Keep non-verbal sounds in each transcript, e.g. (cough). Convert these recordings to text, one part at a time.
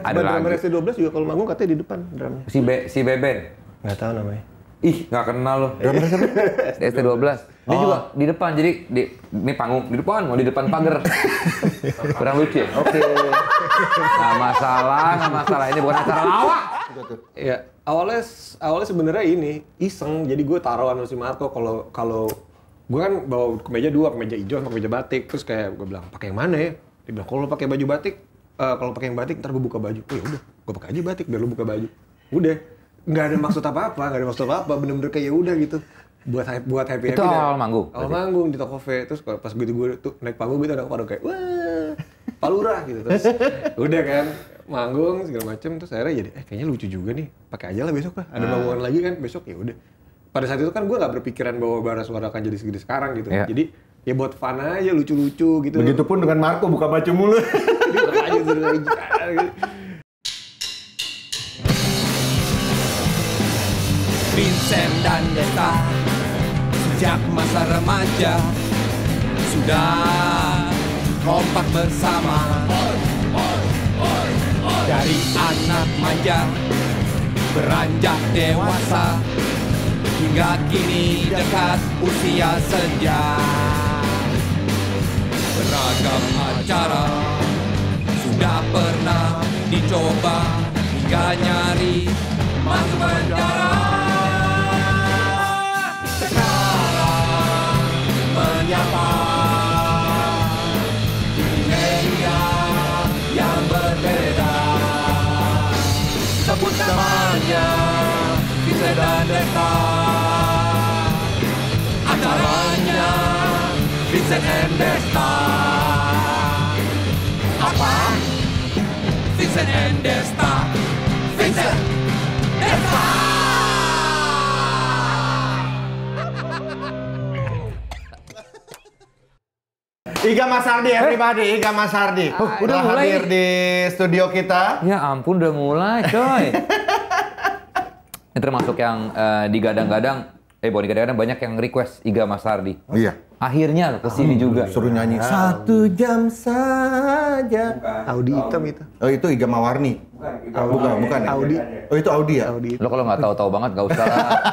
Ada drama Bandar 12 juga kalau manggung katanya di depan drama. Si Be si Beben. Enggak tahu namanya. Ih, nggak kenal loh. Drama siapa? ST12. (laughs) Dia oh. juga di depan, jadi di, ini panggung di depan, mau di depan pagar. (laughs) Kurang lucu ya? Oke. Okay. Nah, masalah, nggak masalah. Ini bukan acara lawak. Iya. Awalnya, awalnya sebenarnya ini iseng. Jadi gue taruhan sama si Marco kalau kalau gue kan bawa kemeja dua, kemeja hijau sama kemeja batik. Terus kayak gue bilang pakai yang mana ya? Dia bilang kalau pakai baju batik uh, kalau pakai yang batik ntar gue buka baju oh ya udah gue pakai aja batik biar lu buka baju udah nggak ada maksud apa apa nggak ada maksud apa apa bener-bener kayak ya udah gitu buat buat happy happy itu awal manggung awal manggung di toko V terus pas gitu gue tuh naik panggung gitu ada pada kayak wah palura gitu terus udah kan manggung segala macem terus akhirnya jadi eh kayaknya lucu juga nih pakai aja lah besok lah ada ah. bangunan lagi kan besok ya udah pada saat itu kan gue nggak berpikiran bahwa barang suara akan jadi segede sekarang gitu yeah. jadi ya buat fun aja lucu-lucu gitu. Begitupun dengan Marco buka baju mulu. (laughs) Vincent dan Deta sejak masa remaja sudah kompak bersama dari anak manja beranjak dewasa hingga kini dekat usia senja beragam acara Sudah pernah dicoba hingga nyari masuk penjara Sekarang menyapa di media yang berbeda Sebut namanya bisa dan desa Acaranya Vincent and Desta Vincent and Desta. Vincent Desta. Iga Mas Ardi eh. everybody, Iga Mas Ardi. Oh, udah, udah mulai hadir di studio kita. Ya ampun udah mulai, coy. Ini termasuk yang uh, digadang-gadang, eh bukan digadang-gadang banyak yang request Iga Mas Ardi. Iya akhirnya ke sini juga. Suruh nyanyi satu jam saja. Bukan. Audi hitam itu. Oh itu Iga Mawarni. Bukan, Audi. bukan, bukan ya. Audi. Oh itu Audi ya. Audi. Lo kalau nggak tahu-tahu banget nggak usah.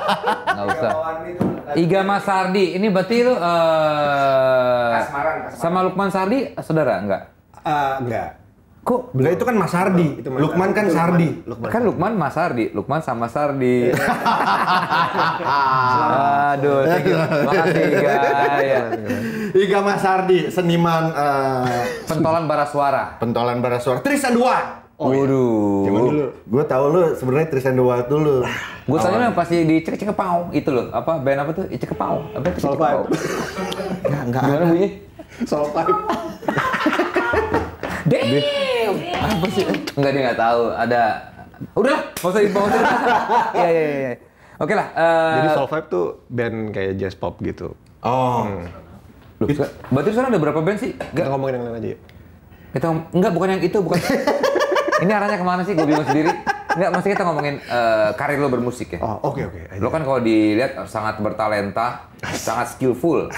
(laughs) Nggak usah. Iga Mas Sardi, ini berarti lo uh, eh, kasmaran, sama Lukman Sardi saudara nggak? Uh, enggak. Eh, Kok Enggak itu kan Mas Sardi, itu Mas Lukman kan Sardi. Lukman. Kan Lukman Mas Sardi, Lukman sama Sardi. (laughs) Aduh, thank you. Makasih Iga. Iga Mas Sardi, seniman uh, pentolan suara Pentolan suara Trisan dua. Oh, iya. Waduh. Iya. Gue tau lu sebenarnya Tristan the Wild dulu. Gue tanya yang pasti di Cek Cek Pau itu loh. Apa band apa tuh? Cek Pau. Apa itu Cek Pau? Enggak, enggak. Gimana bunyi? Soul Pipe. Damn apa sih? Enggak dia nggak tahu. Ada udah mau saya mau saya. Iya iya iya. Oke lah. Uh... Jadi Soul Vibe tuh band kayak jazz pop gitu. Oh. Hmm. Loh, berarti sekarang ada berapa band sih? Gak. ngomongin yang lain aja ya. Kita enggak bukan yang itu, bukan. (laughs) Ini arahnya kemana sih? Gue bingung sendiri. Enggak, maksudnya kita ngomongin uh, karir lo bermusik ya. Oh, oke okay, oke. Okay. Lo kan kalau dilihat eh, sangat bertalenta, sangat skillful.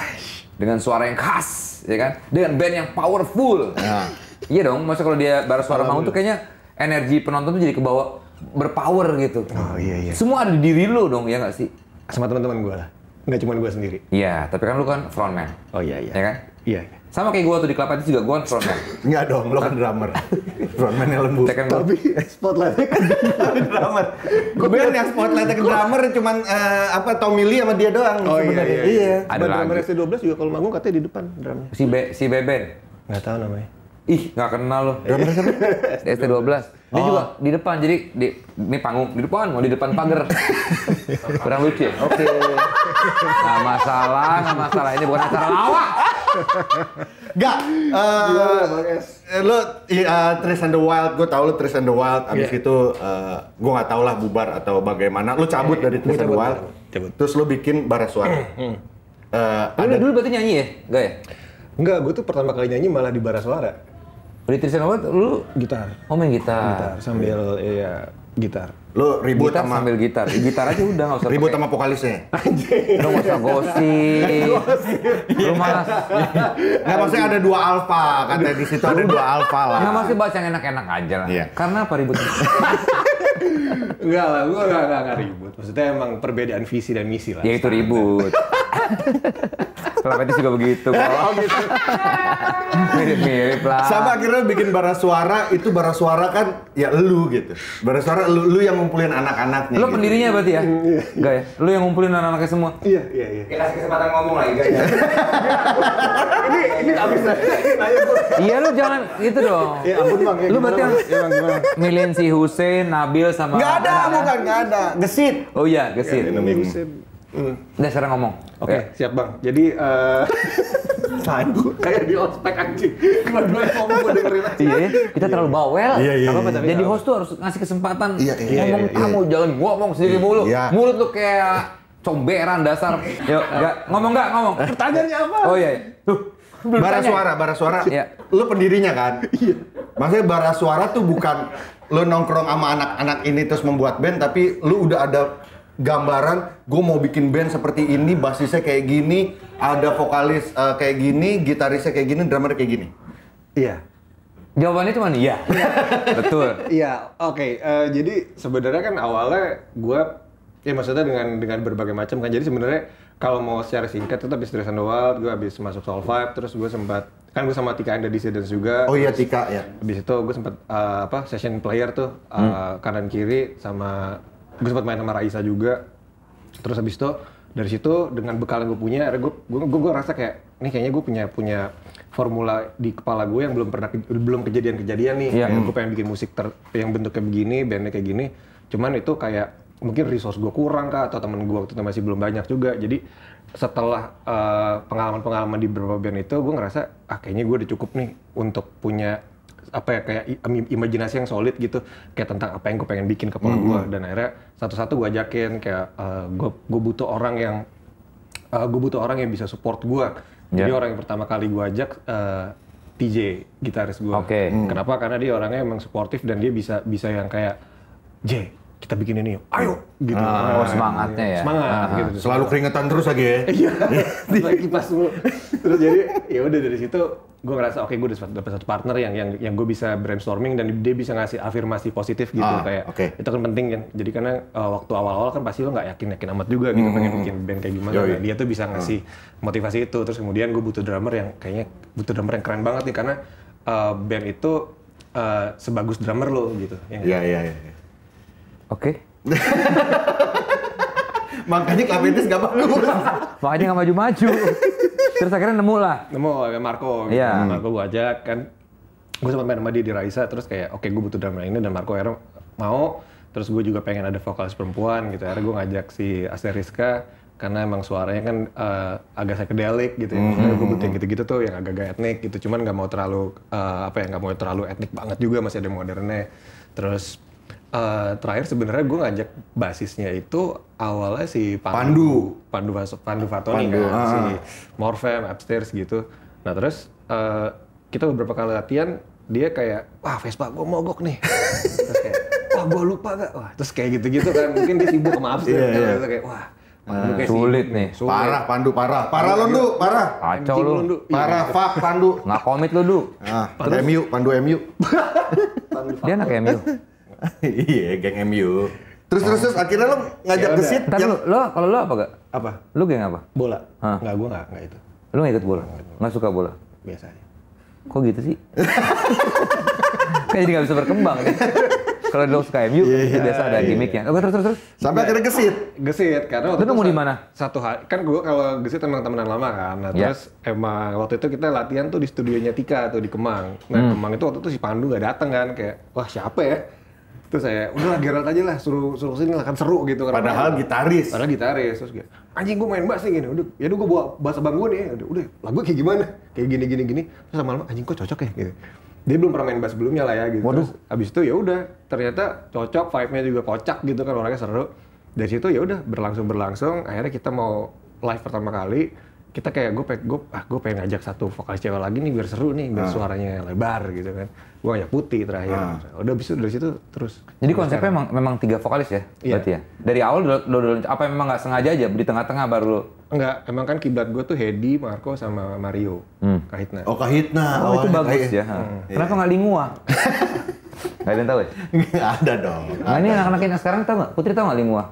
Dengan suara yang khas, ya kan? Dengan band yang powerful. Nah. Iya dong, masa kalau dia baru suara mau tuh kayaknya energi penonton tuh jadi kebawa berpower gitu. Oh iya iya. Semua ada di diri lu dong, ya nggak sih? Sama teman-teman gue lah. Nggak cuma gue sendiri. Iya, tapi kan lu kan frontman. Oh iya iya. Ya kan? Iya. iya. Sama kayak gue tuh di Kelapa itu juga gue kan frontman. Enggak (laughs) dong, lo kan drummer. (laughs) frontman yang lembut. Tapi Tapi spotlightnya kan (laughs) drummer. Gue bilang yang spotlight ke drummer cuman uh, apa Tommy Lee sama dia doang. Oh iya, iya, iya, iya. Ada drummer S12 juga kalau manggung katanya di depan drumnya. Si Be si Beben. Nggak tahu namanya. Ih, nggak kenal loh Berapa siapa? ST12. Dia oh. juga di depan, jadi di, ini panggung di depan, mau di depan pagar. Kurang lucu ya? Oke. Okay. Nggak masalah, nggak masalah. Ini bukan acara lawak. Gak, uh, lu uh, iya, eh, Trace and the Wild, gue tau lu Trace and the Wild. Abis yeah. itu uh, eh, gue gak tau lah bubar atau bagaimana. Lu cabut yeah, dari Trace cabut, and the Wild, cabut. terus lu bikin bara suara. uh, lu ada... dulu berarti nyanyi ya, gak ya? Enggak, gue tuh pertama kali nyanyi malah di bara suara. Di Tristan lu gitar. Oh main gitar. Gitar sambil iya gitar. Lu ribut gitar sama sambil gitar. Ya, gitar aja udah enggak usah. Ribut sama vokalisnya. Anjir. Lu enggak usah gosip. lu malas. Enggak maksudnya ada dua alfa, kata di situ ada dua alfa lah. Enggak maksudnya bahas yang enak-enak aja lah. Iya. Karena apa ribut? (laughs) enggak lah, gue enggak, enggak, enggak ribut. Maksudnya emang perbedaan visi dan misi lah. Ya itu ribut. (laughs) itu juga begitu kok. Oh gitu. Mirip-mirip lah. Sama akhirnya bikin bara suara, itu bara suara kan ya lu gitu. Bara suara lu, lu yang ngumpulin anak-anaknya. Lu gitu. pendirinya berarti ya? Iya. Enggak ya? Lu yang ngumpulin anak-anaknya semua? Iya, iya, iya. Ya kasih kesempatan ngomong lagi enggak ya? ini, ini abis Iya lu jangan gitu dong. Ya ampun bang. Ya, lu berarti yang ya, milihin si Hussein, Nabil sama Gak ada, bukan gak ada. Gesit. Oh iya, gesit. Ya, minum gesit. Hmm. Udah sekarang ngomong. Oke, okay, ya. siap bang. Jadi uh, (laughs) Sanggup. Kayak di ospek anjing. dua yang ngomong gue dengerin aja. Iya, kita terlalu iya. bawel. Iya, iya, iya. iya. Jadi host tuh harus ngasih kesempatan iya, iya, iya ngomong iya, Ngomong kamu, jangan ngomong sendiri mulu. Mulut tuh kayak comberan dasar. Yuk, gak. ngomong gak, ngomong. Pertanyaannya apa? Oh iya. Tuh. Bara suara, bara suara. Iya. Lu pendirinya kan? Iya. Maksudnya bara suara tuh bukan lu nongkrong sama anak-anak ini terus membuat band tapi lu udah ada gambaran gue mau bikin band seperti ini basisnya kayak gini ada vokalis uh, kayak gini gitarisnya kayak gini drummer kayak gini iya jawabannya cuma iya, iya. (laughs) betul iya oke okay. uh, eh, jadi sebenarnya kan awalnya gue Iya maksudnya dengan dengan berbagai macam kan. Jadi sebenarnya kalau mau secara singkat tetap habis dari Sandoval, gue habis masuk Soul Vibe, terus gue sempat kan gue sama Tika Anda dan juga. Oh iya Tika ya. Habis itu gue sempat uh, apa session player tuh uh, hmm. kanan kiri sama gue sempat main sama Raisa juga. Terus habis itu dari situ dengan bekal yang gue punya, gue gue gue, rasa kayak ini kayaknya gue punya punya formula di kepala gue yang belum pernah ke, belum kejadian-kejadian nih. Yeah. Kayak gue hmm. pengen bikin musik ter, yang bentuknya begini, bandnya kayak gini. Cuman itu kayak mungkin resource gue kurang kak atau temen gue waktu itu masih belum banyak juga jadi setelah pengalaman eh, pengalaman-pengalaman di beberapa band itu gue ngerasa ah kayaknya gue udah cukup nih untuk punya apa ya kayak imajinasi yang solid gitu kayak tentang apa yang gue pengen bikin pola mm -hmm. gue dan akhirnya satu-satu gue ajakin kayak uh, eh, gue butuh orang yang uh, eh, gue butuh orang yang bisa support gue yeah. orang yang pertama kali gue ajak uh, TJ gitaris gue okay. Hmm. kenapa karena dia orangnya emang sportif dan dia bisa bisa yang kayak J kita bikin ini yuk. Ayo gitu. Oh, semangatnya ya. Semangat uh-huh. gitu. Ah. Selalu keringetan terus lagi ya. Iya. (laughs) lagi pas dulu. Terus jadi ya udah dari situ gue ngerasa oke okay, gue udah dapat satu partner yang yang yang gue bisa brainstorming dan dia bisa ngasih afirmasi positif gitu ah, kayak okay. itu kan penting kan. Jadi karena uh, waktu awal-awal kan pasti lo nggak yakin-yakin amat juga gitu mm-hmm. pengen hmm. bikin band kayak gimana. Yoi. Nah, dia tuh bisa hmm. ngasih uh. motivasi itu. Terus kemudian gue butuh drummer yang kayaknya butuh drummer yang keren banget nih karena uh, band itu uh, sebagus drummer lo gitu. Ya iya iya iya, iya. Oke. Okay. (laughs) Makanya Klaventis gak bagus. Makanya gak maju-maju. Terus akhirnya nemu lah. Nemu Marco. Iya. Gitu. Marco gue ajak kan. Gue sempat main sama dia di Raisa. Terus kayak oke gue butuh drama ini dan Marco akhirnya mau. Terus gue juga pengen ada vokalis perempuan gitu. Akhirnya gue ngajak si Asteriska karena emang suaranya kan uh, agak psychedelic gitu ya. Mm-hmm. Gue butuh yang gitu-gitu tuh yang agak-agak etnik gitu. Cuman nggak mau terlalu uh, apa ya nggak mau terlalu etnik banget juga masih ada modernnya. Terus Uh, terakhir sebenarnya gue ngajak basisnya itu awalnya si Pandu Pandu Pandu, Pandu Fatoni Pandu, kan ah. si Morfem upstairs gitu nah terus uh, kita beberapa kali latihan dia kayak wah Vespa gue mogok nih (laughs) terus kayak wah gue lupa gak wah terus kayak gitu gitu kan mungkin dia sibuk sama upstairs yeah, kan, yeah. Terus kayak wah Pandu hmm, kayak sulit sibuk, nih. Sulit. Parah Pandu parah. Parah lu Du, parah. Kacau lu. lu. Parah iya. fuck Pandu. Nggak komit lu Du. Nah, Pandu MU, Pandu MU. Dia anak MU. (laughs) (laughs) iya, geng MU. Terus terus terus akhirnya lo ngajak gesit. Ya ke sit. Tapi lo kalau lo apa gak? Apa? Lo geng apa? Bola. Hah? Enggak, gua nggak itu. Lo ngikut ikut bola? Nggak suka bola. Biasanya. Kok gitu sih? Kayak jadi gak bisa berkembang. kalau lo suka MU yeah, kan biasa ada yeah. gimmicknya. Oke terus terus terus. Sampai akhirnya gesit. Gesit karena waktu itu mau di mana? Satu hari kan gua kalau gesit emang temenan lama kan. Nah, yeah. terus emang waktu itu kita latihan tuh di studionya Tika tuh di Kemang. Nah, hmm. Kemang itu waktu itu si Pandu gak dateng kan kayak wah siapa ya? terus saya udah Gerald aja lah suruh suruh sini lah kan seru gitu kan padahal karena, gitaris padahal gitaris terus gitu anjing gue main bass nih gini udah ya udah gue bawa bass abang gue nih ya udah, udah lagu kayak gimana kayak gini gini gini terus sama lama anjing kok cocok ya gitu dia belum pernah main bass sebelumnya lah ya gitu Waduh. terus abis itu ya udah ternyata cocok vibe-nya juga kocak gitu kan orangnya seru dari situ ya udah berlangsung berlangsung akhirnya kita mau live pertama kali kita kayak gue pengen gue ah gue pengen ngajak satu vokalis cewek lagi nih biar seru nih biar uh. suaranya lebar gitu kan gue ngajak putih terakhir uh. udah bisa dari situ terus jadi konsepnya memang memang tiga vokalis ya yeah. berarti ya dari awal do, do, do, apa memang nggak sengaja aja di tengah-tengah baru lo Enggak, emang kan kiblat gue tuh Hedi, Marco sama Mario hmm. Kahitna oh Kahitna oh, oh itu iya. bagus iya. ya hmm. kenapa nggak lingua (laughs) Gak ada yang tahu ya? Gak ada dong. Nah, ini anak-anak yang sekarang tahu nggak? Putri tahu nggak lingua?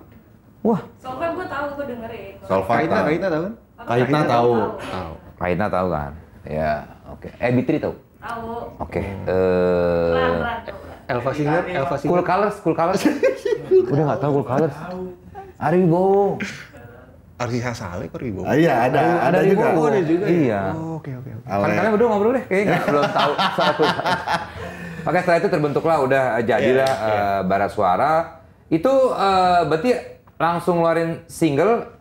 Wah. Solfa gue tahu, gue dengerin. Solfa Kahitna, Kahitna tahu kan? Kaitna tahu. Tahu. Kahitna tahu kan? Ya, oke. Okay. Eh tahu? Tahu. Oke. Hmm. Eh, Hmm. Elva Singer, Elva Singer. Cool Colors, Cool Colors. (laughs) Udah nggak tahu Cool Colors. Ari Wibowo. Ari Sasale kok Wibowo? Ah, iya, ada, ada, juga. ada juga. Ya? Iya. Oh, oke, oke, oke. Kan kalian berdua ngobrol deh, kayaknya (laughs) belum tahu soal Cool Makanya setelah itu terbentuklah udah eh, jadilah yeah, iya, iya. yeah. Uh, Barat Suara. Itu uh, berarti langsung ngeluarin single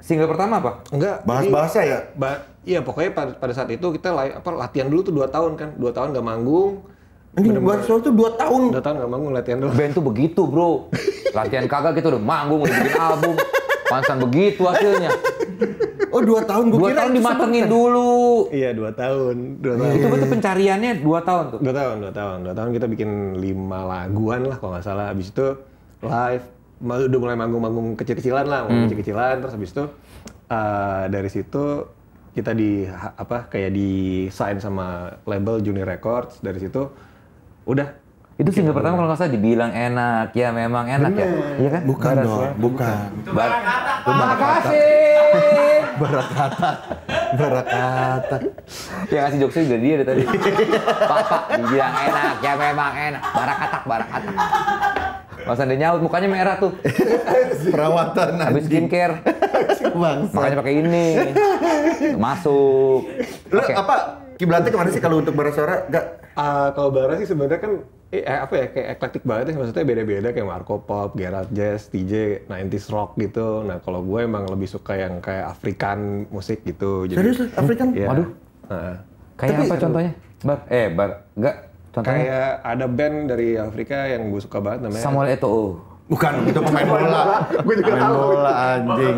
Single pertama apa? Enggak. Bahas bahasa ya. Ba iya pokoknya pada, pada saat itu kita lay, apa latihan dulu tuh dua tahun kan, dua tahun gak manggung. Ini buat soal tuh dua tahun. Dua tahun nggak manggung latihan dulu. Band tuh begitu bro. latihan kagak gitu udah manggung udah bikin album. Pansan begitu hasilnya. Oh dua tahun gue dua kira tahun dimatengin kan? dulu. Iya dua tahun, dua tahun. Itu betul pencariannya dua tahun tuh. Dua tahun, dua tahun, dua tahun kita bikin lima laguan lah kalau nggak salah. Abis itu live udah mulai manggung-manggung kecil-kecilan lah, manggung hmm. kecil-kecilan terus habis itu uh, dari situ kita di apa kayak di sign sama label Junior Records dari situ udah itu single gitu. pertama kalau nggak salah dibilang enak ya memang enak ya. Bener. ya iya kan bukan Baras, dong ya? bukan Bar makasih barakata barakata ya kasih jokes juga dia dari tadi (laughs) papa dibilang enak ya memang enak barakatak barakatak Mas Andi nyaut, mukanya merah tuh. (laughs) Perawatan Habis skincare. (laughs) Bang. Makanya pakai ini. Masuk. Lu okay. apa? Kiblatnya kemana sih kalau untuk bara suara? Enggak. Uh, ah, kalau bara sih sebenarnya kan eh, eh, apa ya kayak eklektik banget ya maksudnya beda-beda kayak Marco Pop, Gerard Jazz, DJ, 90s rock gitu. Nah kalau gue emang lebih suka yang kayak African musik gitu. Jadi, Serius African? Yeah. Waduh. Nah. Kayak Tapi, apa contohnya? Bar, eh bar, enggak Contohnya? Kayak ada band dari Afrika yang gue suka banget namanya Samuel Eto'o. Bukan, itu pemain bola. (laughs) gue juga pemain bola anjing.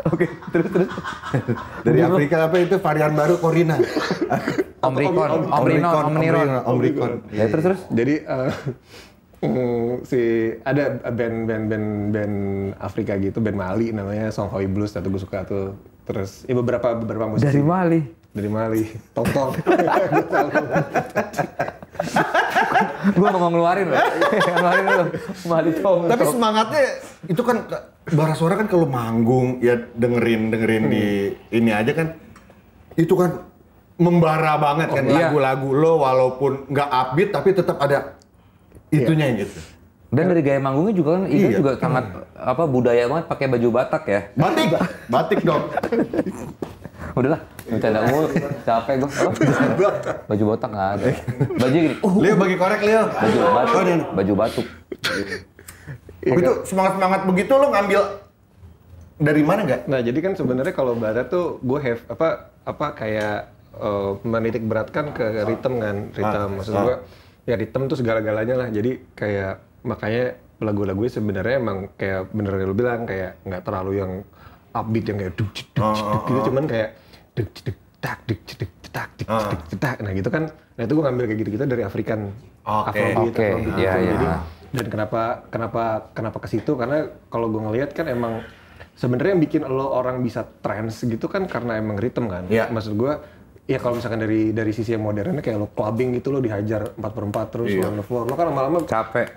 (laughs) Oke, terus terus. Dari Afrika apa itu varian baru Corina. Omricon, Omrinon, Omniron, Omricon. Ya terus terus. Jadi eh, (laughs) mm, si ada band band band band Afrika gitu band Mali namanya Songhai Blues satu gue suka tuh Terus ya beberapa beberapa musisi. Dari Mali. Dari Mali. Tong tong. gue mau ngeluarin loh. (laughs) ngeluarin loh. Mali tong. Tapi semangatnya itu kan Bara Suara kan kalau manggung ya dengerin dengerin hmm. di ini aja kan itu kan membara banget kan, oh, kan lagu-lagu iya. lo walaupun nggak upbeat tapi tetap ada itunya iya. gitu. Dan iya. dari gaya manggungnya juga kan itu iya. juga sangat apa budaya banget pakai baju Batak ya. Batik, batik dong. (laughs) Udahlah, bercanda mulu, capek gue. Oh, (laughs) baju Batak nggak ada. Baju gini. Uh, Leo bagi korek Leo. Baju oh, batuk. baju batuk. itu semangat-semangat begitu lo ngambil dari mana nggak? Nah jadi kan sebenarnya kalau barat tuh gue have apa apa kayak uh, menitik beratkan ke ritme kan ritme ah. maksud gue ya ritme tuh segala-galanya lah jadi kayak makanya lagu-lagu sebenarnya emang kayak bener lo bilang kayak nggak terlalu yang upbeat yang kayak duk duk duk gitu ah, ah, ah. cuman kayak duk duk tak duk duk tak duk duk tak nah gitu kan nah itu gue ngambil kayak gitu-gitu dari African okay. Afrobeat okay. Afrobeat yeah, gitu. yeah. jadi dan kenapa kenapa kenapa ke situ karena kalau gue ngelihat kan emang sebenarnya yang bikin lo orang bisa trance gitu kan karena emang ritme kan yeah. maksud gue Iya kalau misalkan dari dari sisi yang modernnya kayak lo clubbing gitu lo dihajar empat per empat terus yeah. lo on the floor lo kan lama-lama capek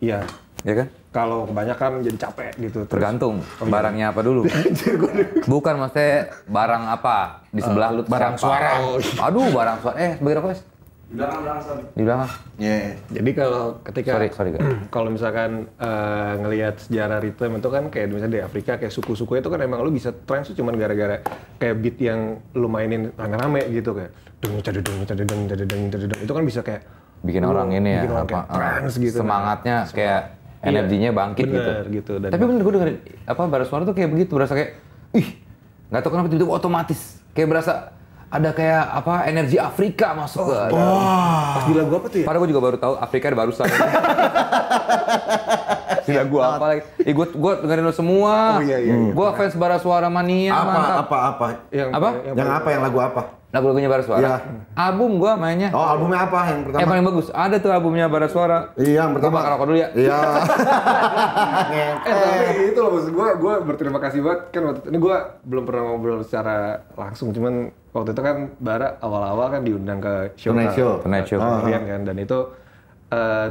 Iya. Iya kan? Kalau kebanyakan jadi capek gitu. Terus. Tergantung oh, iya. barangnya apa dulu. (laughs) Bukan maksudnya barang apa di sebelah uh, lu barang siapa? suara. Oh, iya. Aduh, barang suara. Eh, bagi apa? Di belakang, belakang, Di belakang. Iya. Yeah. Jadi kalau ketika sorry, sorry, (clears throat) kalau misalkan uh, ngelihat sejarah ritme itu kan kayak misalnya di Afrika kayak suku-suku itu kan emang lu bisa trend tuh cuman gara-gara kayak beat yang lu mainin rame-rame gitu kayak Dung cadedeng cadedeng cadedeng cadedeng itu kan bisa kayak bikin orang hmm, ini ya, bikin ya orang apa, eh, trans gitu semangatnya nah. kayak Semangat. Iya, energinya bangkit gitu. bener, gitu. gitu dan Tapi bener gue dengerin apa baru suara tuh kayak begitu berasa kayak ih nggak tahu kenapa tiba-tiba otomatis kayak berasa ada kayak apa energi Afrika masuk oh, ke. Wah. Wow. Pas di lagu apa tuh ya? Padahal gue juga baru tahu Afrika ada baru barusan. di lagu (laughs) apa lagi? Eh gue gue dengerin lo semua. Oh iya iya. iya. fans bara suara mania. Apa mantap. apa apa? Yang apa? Yang, yang apa yang lagu apa? lagu-lagunya Barat Suara. Ya. Album gua mainnya. Oh, albumnya apa yang eh, pertama? Yang paling bagus. Ada tuh albumnya Barat Suara. Iya, yang pertama. Gua bakal rokok dulu ya. Iya. (laughs) eh, tapi itu loh maksud gua, gua berterima kasih banget kan waktu itu. ini gua belum pernah ngobrol secara langsung, cuman waktu itu kan Bara awal-awal kan diundang ke show Tonight Show. Tonight Show. Uh ah. -huh. kan dan itu uh,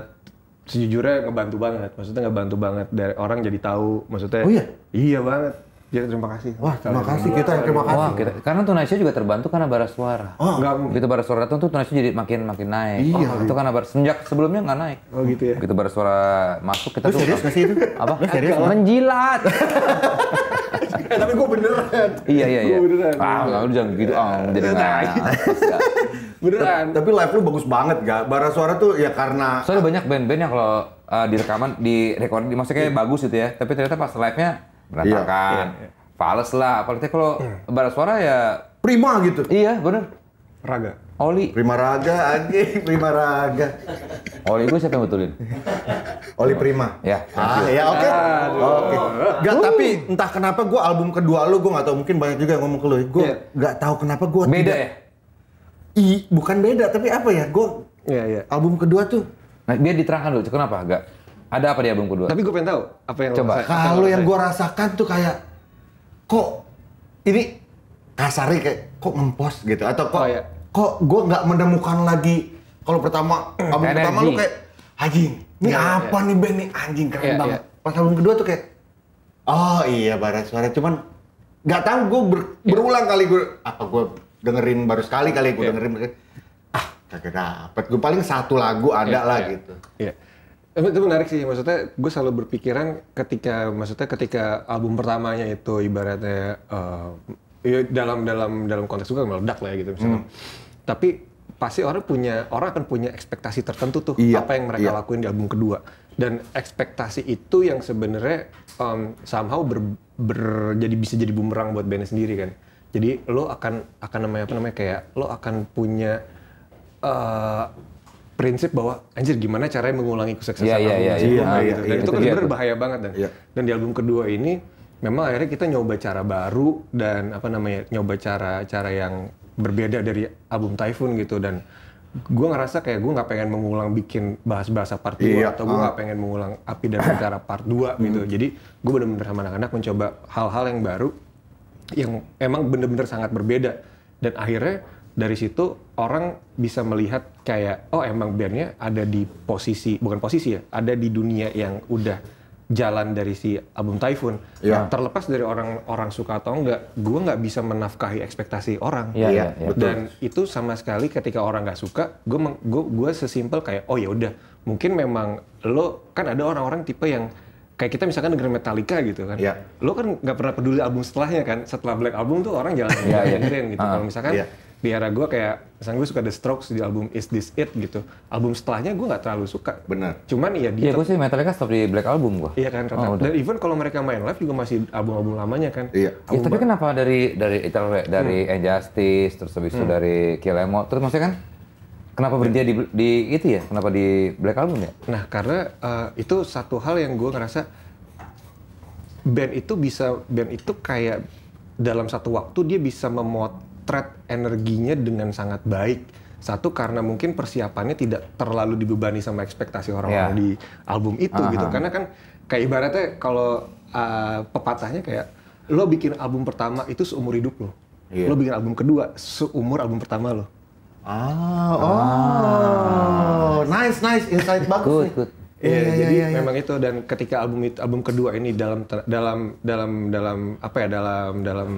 sejujurnya ngebantu banget. Maksudnya ngebantu banget dari orang jadi tahu maksudnya. Oh iya. Iya banget Ya, terima kasih. Wah, terima kasih kita yang terima kasih. Wah, kita, karena tunasnya juga terbantu karena bara suara. Oh, ah. enggak. Gitu bara suara tuh, tunasnya jadi makin makin naik. Iya. Oh, itu karena bara, sejak sebelumnya nggak naik. Oh gitu ya. Gitu bara suara masuk kita Lu tuh. serius kasih, itu? Apa? Lu serius? Menjilat. Eh, (laughs) tapi gue beneran. Iya iya iya. Ah, lu jangan gitu. Ah, jadi (laughs) Beneran. Tapi live lu bagus banget gak? Bara suara tuh ya karena Soalnya banyak band-band yang kalau uh, eh, direkaman, di record, maksudnya kayak bagus gitu ya. Tapi ternyata pas live-nya berantakan. Iya. iya. fals lah, apalagi kalau iya. barat suara ya prima gitu. Iya, benar, Raga. Oli. Prima Raga anjing, Prima Raga. Oli gue siapa yang betulin? Oli Prima. Ya. Ah, ya oke. Oke. Okay. tapi entah kenapa gue album kedua lu gue nggak tahu. mungkin banyak juga yang ngomong ke lu. Gue yeah. gak tau kenapa gue Beda ya? I, bukan beda tapi apa ya? Gue yeah, yeah. album kedua tuh. Nah, biar diterangkan dulu, kenapa? Gak ada apa di album kedua? Tapi gue pengen tahu apa yang Coba. Kalau yang gue rasakan tuh kayak kok ini kasarnya kayak kok ngempos gitu atau kok oh, iya. kok gue nggak menemukan lagi kalau pertama album hmm. pertama lu kayak anjing ini ya, apa ya. nih band nih anjing keren ya, banget. Ya. Pas album kedua tuh kayak oh iya barat, suara cuman nggak tahu gue ber, ya. berulang kali gue apa gue dengerin baru sekali kali gue ya. dengerin ah kagak dapet gue paling satu lagu ada ya, lah ya. gitu. Ya tapi itu menarik sih maksudnya gue selalu berpikiran ketika maksudnya ketika album pertamanya itu ibaratnya uh, ya dalam dalam dalam konteks gue meledak lah ya gitu misalnya hmm. tapi pasti orang punya orang akan punya ekspektasi tertentu tuh iya, apa yang mereka iya. lakuin di album kedua dan ekspektasi itu yang sebenarnya um, somehow ber, ber jadi bisa jadi bumerang buat bandnya sendiri kan jadi lo akan akan namanya apa namanya kayak lo akan punya uh, prinsip bahwa anjir gimana caranya mengulangi kesuksesan yeah, yeah, yeah, yeah, yeah, gitu. Iya, dan yeah, itu kan benar bahaya banget dan yeah. dan di album kedua ini memang akhirnya kita nyoba cara baru dan apa namanya nyoba cara cara yang berbeda dari album Typhoon gitu dan gue ngerasa kayak gue nggak pengen mengulang bikin bahas-bahasa part 2 iya, atau gue nggak uh. pengen mengulang api dan cara part 2 hmm. gitu. Jadi gue bener-bener sama anak-anak mencoba hal-hal yang baru yang emang bener-bener sangat berbeda dan akhirnya dari situ orang bisa melihat kayak oh emang bandnya ada di posisi bukan posisi ya ada di dunia yang udah jalan dari si album Typhoon ya. nah, terlepas dari orang orang suka atau enggak gue nggak bisa menafkahi ekspektasi orang ya, ya. Ya, ya. dan betul. itu sama sekali ketika orang nggak suka gue gue gue sesimpel kayak oh ya udah mungkin memang lo kan ada orang-orang tipe yang kayak kita misalkan dengerin Metallica gitu kan, yeah. lo kan nggak pernah peduli album setelahnya kan, setelah Black Album tuh orang jalan yeah, iya. dengerin gitu. Uh, Kalau misalkan yeah di era gue kayak misalnya gue suka The Strokes di album Is This It gitu album setelahnya gue nggak terlalu suka benar cuman iya. dia iya gue sih Metallica stop di Black Album gue iya kan oh, dan even kalau mereka main live juga masih album-album lamanya kan iya ya, tapi kenapa dari dari dari, dari hmm. Injustice terus habis hmm. dari Kill Emo terus maksudnya kan Kenapa berhenti di, di itu ya? Kenapa di Black Album ya? Nah, karena uh, itu satu hal yang gue ngerasa band itu bisa band itu kayak dalam satu waktu dia bisa memot mengekstrak energinya dengan sangat baik. Satu karena mungkin persiapannya tidak terlalu dibebani sama ekspektasi orang-orang yeah. di album itu uh -huh. gitu. Karena kan kayak ibaratnya kalau uh, pepatahnya kayak lo bikin album pertama itu seumur hidup lo. Yeah. Lo bikin album kedua seumur album pertama lo. Ah, oh. Ah. Nice, nice insight bagus. Good, good. Iya, yeah, yeah, jadi yeah, yeah. memang itu dan ketika album itu album kedua ini dalam dalam dalam dalam apa ya dalam dalam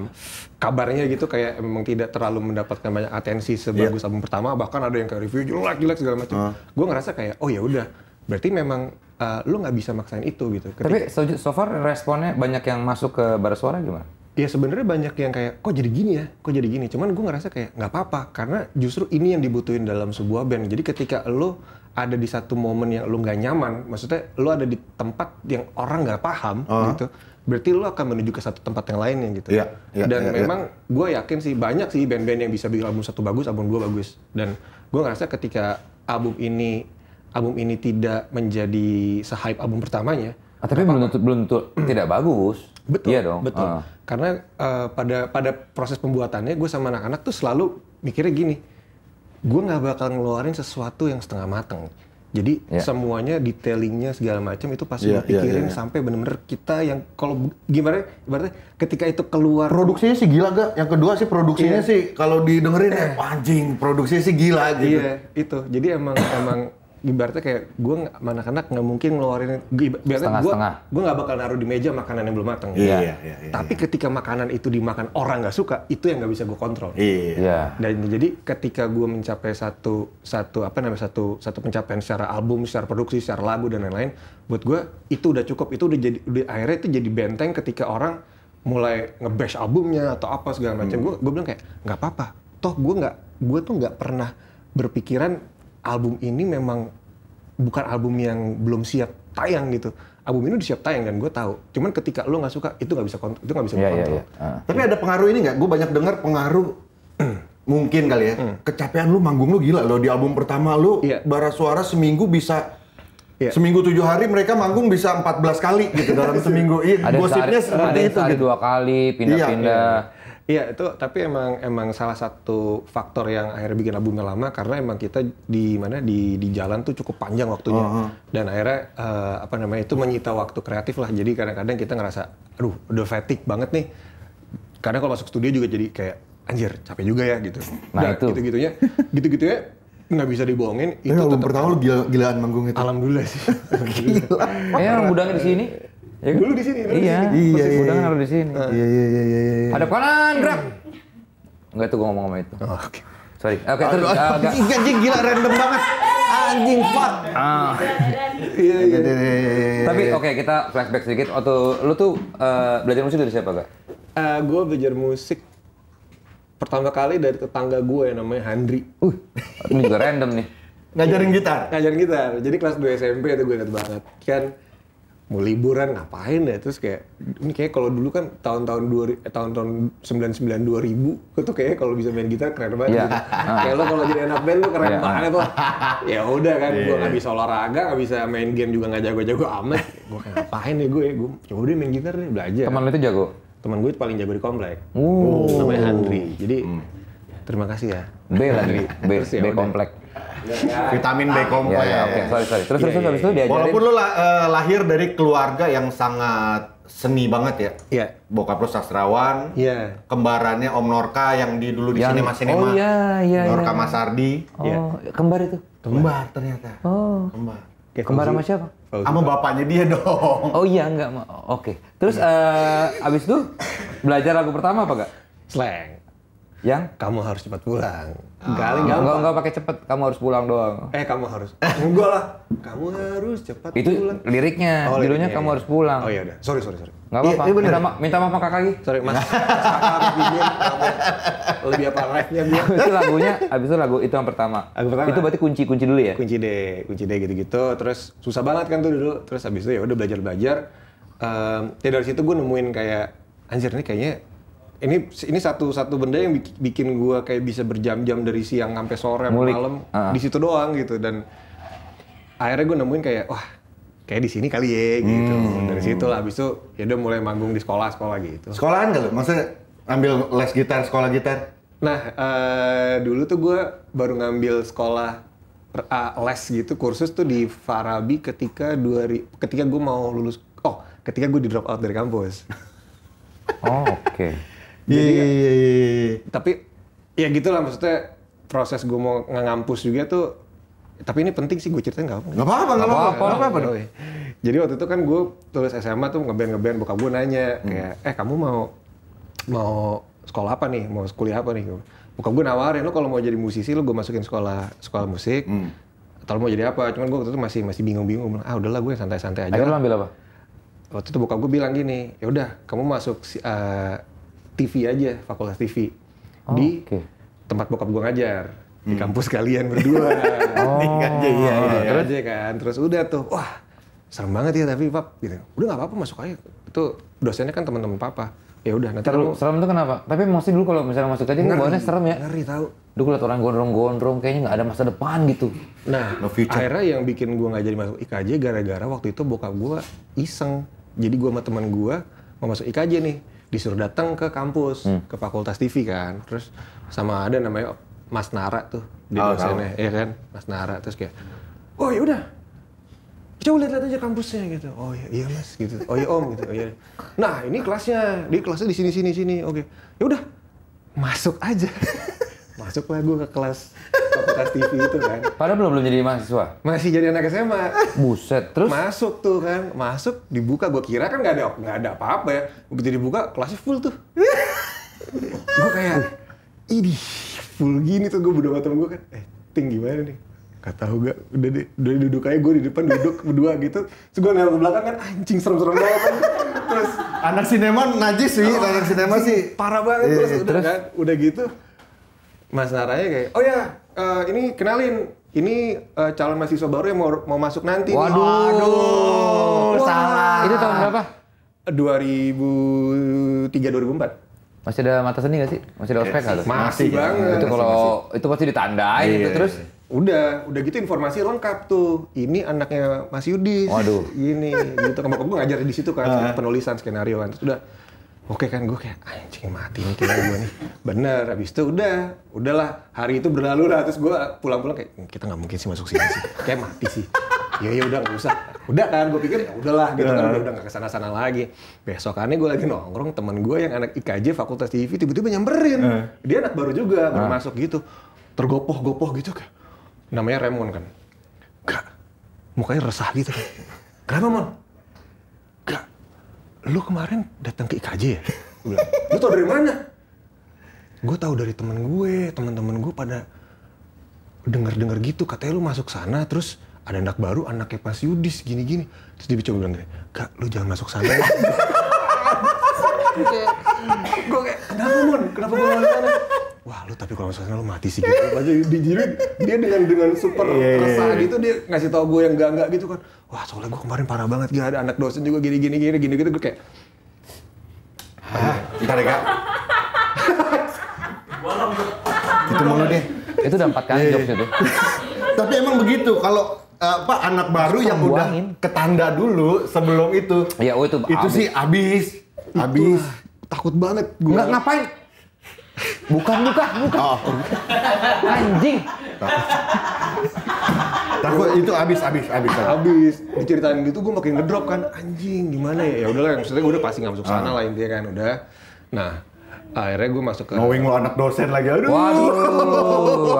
kabarnya gitu kayak memang tidak terlalu mendapatkan banyak atensi sebagus yeah. album pertama bahkan ada yang kayak review jelek jelek segala macam. Uh. Ah. Gue ngerasa kayak oh ya udah berarti memang uh, lu nggak bisa maksain itu gitu. Ketika, Tapi so, far responnya banyak yang masuk ke bar suara gimana? ya sebenarnya banyak yang kayak kok jadi gini ya kok jadi gini cuman gue ngerasa kayak nggak apa-apa karena justru ini yang dibutuhin dalam sebuah band jadi ketika lo ada di satu momen yang lu nggak nyaman, maksudnya lu ada di tempat yang orang nggak paham uh ah. -huh. gitu, berarti lu akan menuju ke satu tempat yang lain yang gitu. Yeah, yeah, Dan yeah, iya. memang yeah. gue yakin sih banyak sih band-band yang bisa bikin album satu bagus, album dua bagus. Dan gue ngerasa ketika album ini album ini tidak menjadi sehype album pertamanya. Ah, tapi belum tentu belum tentu tidak bagus. Betul. Iya dong. Betul. Uh. Karena uh, pada pada proses pembuatannya gue sama anak-anak tuh selalu mikirnya gini gue nggak bakal ngeluarin sesuatu yang setengah mateng. Jadi yeah. semuanya detailingnya segala macam itu pasti yeah, ya, dipikirin yeah, yeah, yeah. sampai benar-benar kita yang kalau gimana berarti ketika itu keluar produksinya sih gila gak? Yang kedua sih produksinya yeah. sih kalau didengerin eh (clears throat) anjing produksinya sih gila gitu. Iya, yeah, itu. Jadi emang emang ibaratnya kayak gue anak-anak nggak mungkin ngeluarin biasanya gue gue nggak bakal naruh di meja makanan yang belum matang. Iya. iya, iya, iya Tapi iya. ketika makanan itu dimakan orang nggak suka, itu yang nggak bisa gue kontrol. Iya. iya. Dan jadi ketika gue mencapai satu satu apa namanya satu satu pencapaian secara album, secara produksi, secara lagu dan lain-lain, buat gue itu udah cukup. Itu udah jadi udah, akhirnya itu jadi benteng ketika orang mulai ngebash albumnya atau apa segala macam. Hmm. Gue gue bilang kayak nggak apa-apa. Toh gue nggak gue tuh nggak pernah berpikiran album ini memang bukan album yang belum siap tayang gitu album ini udah siap tayang dan gue tahu cuman ketika lo nggak suka itu nggak bisa kontrol itu nggak bisa yeah, yeah, yeah. Uh, tapi yeah. ada pengaruh ini nggak gue banyak dengar pengaruh (clears throat) mungkin kali ya mm. kecapean lu manggung lu gila lo di album pertama lu yeah. bara suara seminggu bisa Yeah. Seminggu tujuh hari mereka manggung bisa empat belas kali gitu dalam (laughs) seminggu. Iya, gosipnya seperti ada itu. Ada gitu. dua kali pindah-pindah. Yeah, iya, iya. Iya itu tapi emang emang salah satu faktor yang akhirnya bikin albumnya lama karena emang kita di mana di di jalan tuh cukup panjang waktunya uh oh, -huh. Oh. dan akhirnya uh, apa namanya itu menyita waktu kreatif lah jadi kadang-kadang kita ngerasa aduh udah fatigue banget nih karena kalau masuk studio juga jadi kayak anjir capek juga ya gitu nah, nah itu gitu gitunya gitu gitunya nggak bisa dibohongin eh, itu pertama lu gila, gilaan manggung itu alhamdulillah sih alhamdulillah. (laughs) Gila. Eh, yang budangnya di sini Ya, kan? dulu di sini, dulu iya, di sini. Iya, iya, iya. harus di sini. Iya, iya, iya, iya. iya, iya. Ada kanan, gerak. Enggak tuh gua ngomong sama itu. Oh, Oke. Okay. Sorry. Oke, okay, terus agak eh, anjing gila random banget. Anjing fuck. Ah. Iya, iya, iya, iya. Tapi oke, kita flashback sedikit. Waktu lu tuh eh, belajar musik dari siapa, Kak? Gue eh, gua belajar musik pertama kali dari tetangga gue yang namanya Handri. Uh, ini juga random nih. Ngajarin gitar? Ngajarin gitar. Jadi kelas 2 SMP itu gue inget banget. Kan mau liburan ngapain ya terus kayak ini kayak kalau dulu kan tahun-tahun dua eh, tahun-tahun dua ribu itu kayak kalau bisa main gitar keren banget yeah. gitu. kayak lo kalau jadi anak band lo keren yeah. banget tuh ya udah kan yeah. gue iya. nggak bisa olahraga nggak bisa main game juga nggak jago-jago amat gue kayak ngapain ya gue ya? gue coba ya deh main gitar deh belajar teman lo itu jago teman gue paling jago di komplek oh. namanya Andri jadi hmm. Ya terima kasih ya B lagi B, B komplek vitamin B kompleks. Ya, ya, ya, Oke, okay. Ya. sorry sorry. Terus ya, terus ya, habis ya. itu Walaupun lo lah, eh, uh, lahir dari keluarga yang sangat seni banget ya. Iya. Bokap lo sastrawan. Iya. Kembarannya Om Norka yang di dulu di yang, sini masih nema. Oh iya iya. iya. Norka ya. Mas Ardi. Oh, ya. kembar itu. Kembar ternyata. Oh. Kembar. Ya, kembar sama siapa? Sama bapaknya dia dong. Oh iya enggak Oke. Okay. Terus uh, abis itu belajar lagu pertama apa enggak? Slang. Yang? Kamu harus cepat pulang. Ah. Enggak, enggak, enggak, enggak pakai cepet. Kamu harus pulang doang. Eh, kamu harus. Eh, enggak lah. Kamu harus cepat Itu pulang. liriknya. Oh, Judulnya iya, kamu iya. harus pulang. Oh iya udah. Sorry, sorry, sorry. Enggak apa-apa. Iya, iya minta, ma minta maaf kakak lagi. Sorry, Mas. (laughs) Lebih apa live-nya dia. Abis itu lagunya, abis itu lagu itu yang pertama. Lagu pertama. Itu berarti kunci-kunci dulu ya? Kunci deh, kunci deh gitu-gitu. Terus susah banget kan tuh dulu. Terus habis itu ya udah belajar-belajar. Um, ya dari situ gue nemuin kayak anjir ini kayaknya ini ini satu satu benda yang bikin gua kayak bisa berjam-jam dari siang sampai sore Mulik. malam uh. di situ doang gitu dan akhirnya gue nemuin kayak wah kayak di sini kali ya gitu hmm. dari situ lah abis itu ya udah mulai manggung di sekolah sekolah gitu sekolahan gak lo maksudnya ambil les gitar sekolah gitar nah uh, dulu tuh gue baru ngambil sekolah uh, les gitu kursus tuh di Farabi ketika dua ketika gue mau lulus oh ketika gue di drop out dari kampus oh, oke Iya iya, iya, iya, iya. Tapi ya gitulah maksudnya proses gue mau ngampus juga tuh tapi ini penting sih gue ceritain gak apa-apa. Gak apa-apa, gak apa-apa. Gak apa-apa. Iya. Jadi waktu itu kan gue tulis SMA tuh ngeband ngeband bokap gue nanya hmm. kayak eh kamu mau mau sekolah apa nih, mau kuliah apa nih? Bokap gue nawarin lo kalau mau jadi musisi lo gue masukin sekolah sekolah musik. Hmm. Atau lo mau jadi apa? Cuman gue waktu itu masih masih bingung-bingung. Ah udahlah gue santai-santai aja. Akhirnya lo ambil apa? Waktu itu bokap gue bilang gini, yaudah kamu masuk uh, TV aja, fakultas TV. Oh, di okay. tempat bokap gue ngajar. Hmm. (laughs) Oh. Kan, iya, iya, iya. Di kampus kalian berdua. oh. aja, iya, iya, iya. Terus? aja kan. Terus udah tuh, wah serem banget ya tapi pap gitu. Udah nggak apa-apa masuk aja. Itu dosennya kan teman-teman papa. Ya udah nanti Terlalu, kamu... serem tuh kenapa? Tapi mesti dulu kalau misalnya masuk aja bawaannya serem ya. Ngeri tahu. Dulu lihat orang gondrong-gondrong kayaknya nggak ada masa depan gitu. Nah, no akhirnya yang bikin gua nggak jadi masuk IKJ gara-gara waktu itu bokap gua iseng. Jadi gua sama teman gua mau masuk IKJ nih disuruh datang ke kampus hmm. ke fakultas TV kan terus sama ada namanya Mas Nara tuh di oh, dosennya ya kan Mas Nara terus kayak oh ya udah coba lihat-lihat aja kampusnya gitu oh iya, iya mas gitu oh iya om gitu oh, iya. nah ini kelasnya di kelasnya di sini sini sini oke ya udah masuk aja (laughs) masuklah gue ke kelas fakultas TV itu kan. Padahal belum belum jadi mahasiswa. Masih jadi anak SMA. Buset, terus masuk tuh kan, masuk dibuka gue kira kan nggak ada nggak ada apa-apa ya. Begitu dibuka kelasnya full tuh. gue kayak ini full gini tuh gue berdua temen gue kan, eh tinggi gimana nih? Gak tahu gak, udah, di, duduk aja gue di depan duduk berdua gitu. Terus gue nengok ke belakang kan anjing serem-serem banget. Kan. Terus anak sinema najis sih, oh, anak sinema sih parah banget iya, terus, iya, udah, terus? Kan, udah gitu Mas Naraya kayak, oh ya uh, ini kenalin, ini uh, calon mahasiswa baru yang mau, mau masuk nanti. Waduh, Waduh salah. Itu tahun berapa? 2003 2004. Masih ada mata seni gak sih? Masih ada eh, ospek kali? Masih, masih ya. banget. Itu kalau itu pasti ditandai yeah. itu iya, terus. Iya. Udah, udah gitu informasi lengkap tuh. Ini anaknya Mas Yudis. Waduh. Ini gitu. Kamu gue ngajar di situ kan ah. penulisan skenario kan. Terus udah Oke kan gue kayak anjing mati nih kayak gue nih. Bener, abis itu udah, udahlah hari itu berlalu lah. Terus gue pulang-pulang kayak hmm, kita nggak mungkin sih masuk sini sih. Kayak mati sih. Iya ya udah nggak usah. Udah kan gue pikir ya udahlah gitu kan udah nggak kesana sana lagi. Besok Besokannya gue lagi nongkrong teman gue yang anak IKJ Fakultas TV tiba-tiba nyamperin. Eh. Dia anak baru juga ah. baru masuk gitu. Tergopoh-gopoh gitu kayak. Namanya Remon kan. Gak. mukanya resah gitu. Kenapa Mon? lu kemarin datang ke IKJ ya? (laughs) lu tau dari mana? Gue tau dari temen gue, temen-temen gue pada denger-denger gitu katanya lu masuk sana terus ada anak baru anaknya Mas Yudis gini-gini terus dia coba bilang gini kak lu jangan masuk sana gue kayak kenapa mon kenapa gue masuk sana wah lu tapi kalau misalnya lu mati sih gitu aja dijirin dia dengan dengan super yeah, iya, iya, iya. gitu dia ngasih tau gue yang enggak enggak gitu kan wah soalnya gue kemarin parah banget gak ada anak dosen juga gini gini gini gini gitu gue kayak Hah? ntar ya kak itu mulu deh itu udah empat kali jokes itu tapi emang begitu kalau apa eh, anak baru yang udah ketanda dulu sebelum itu ya itu itu sih abis abis takut banget gue nggak ngapain Bukan, bukan, bukan. Oh. Anjing. Takut itu habis, habis, habis. Habis. Diceritain gitu gue makin ngedrop kan. Anjing, gimana ya? Ya udahlah, maksudnya gue udah pasti nggak masuk ah. sana lah intinya kan. Udah. Nah, akhirnya gue masuk ke knowing lo anak dosen lagi aduh waduh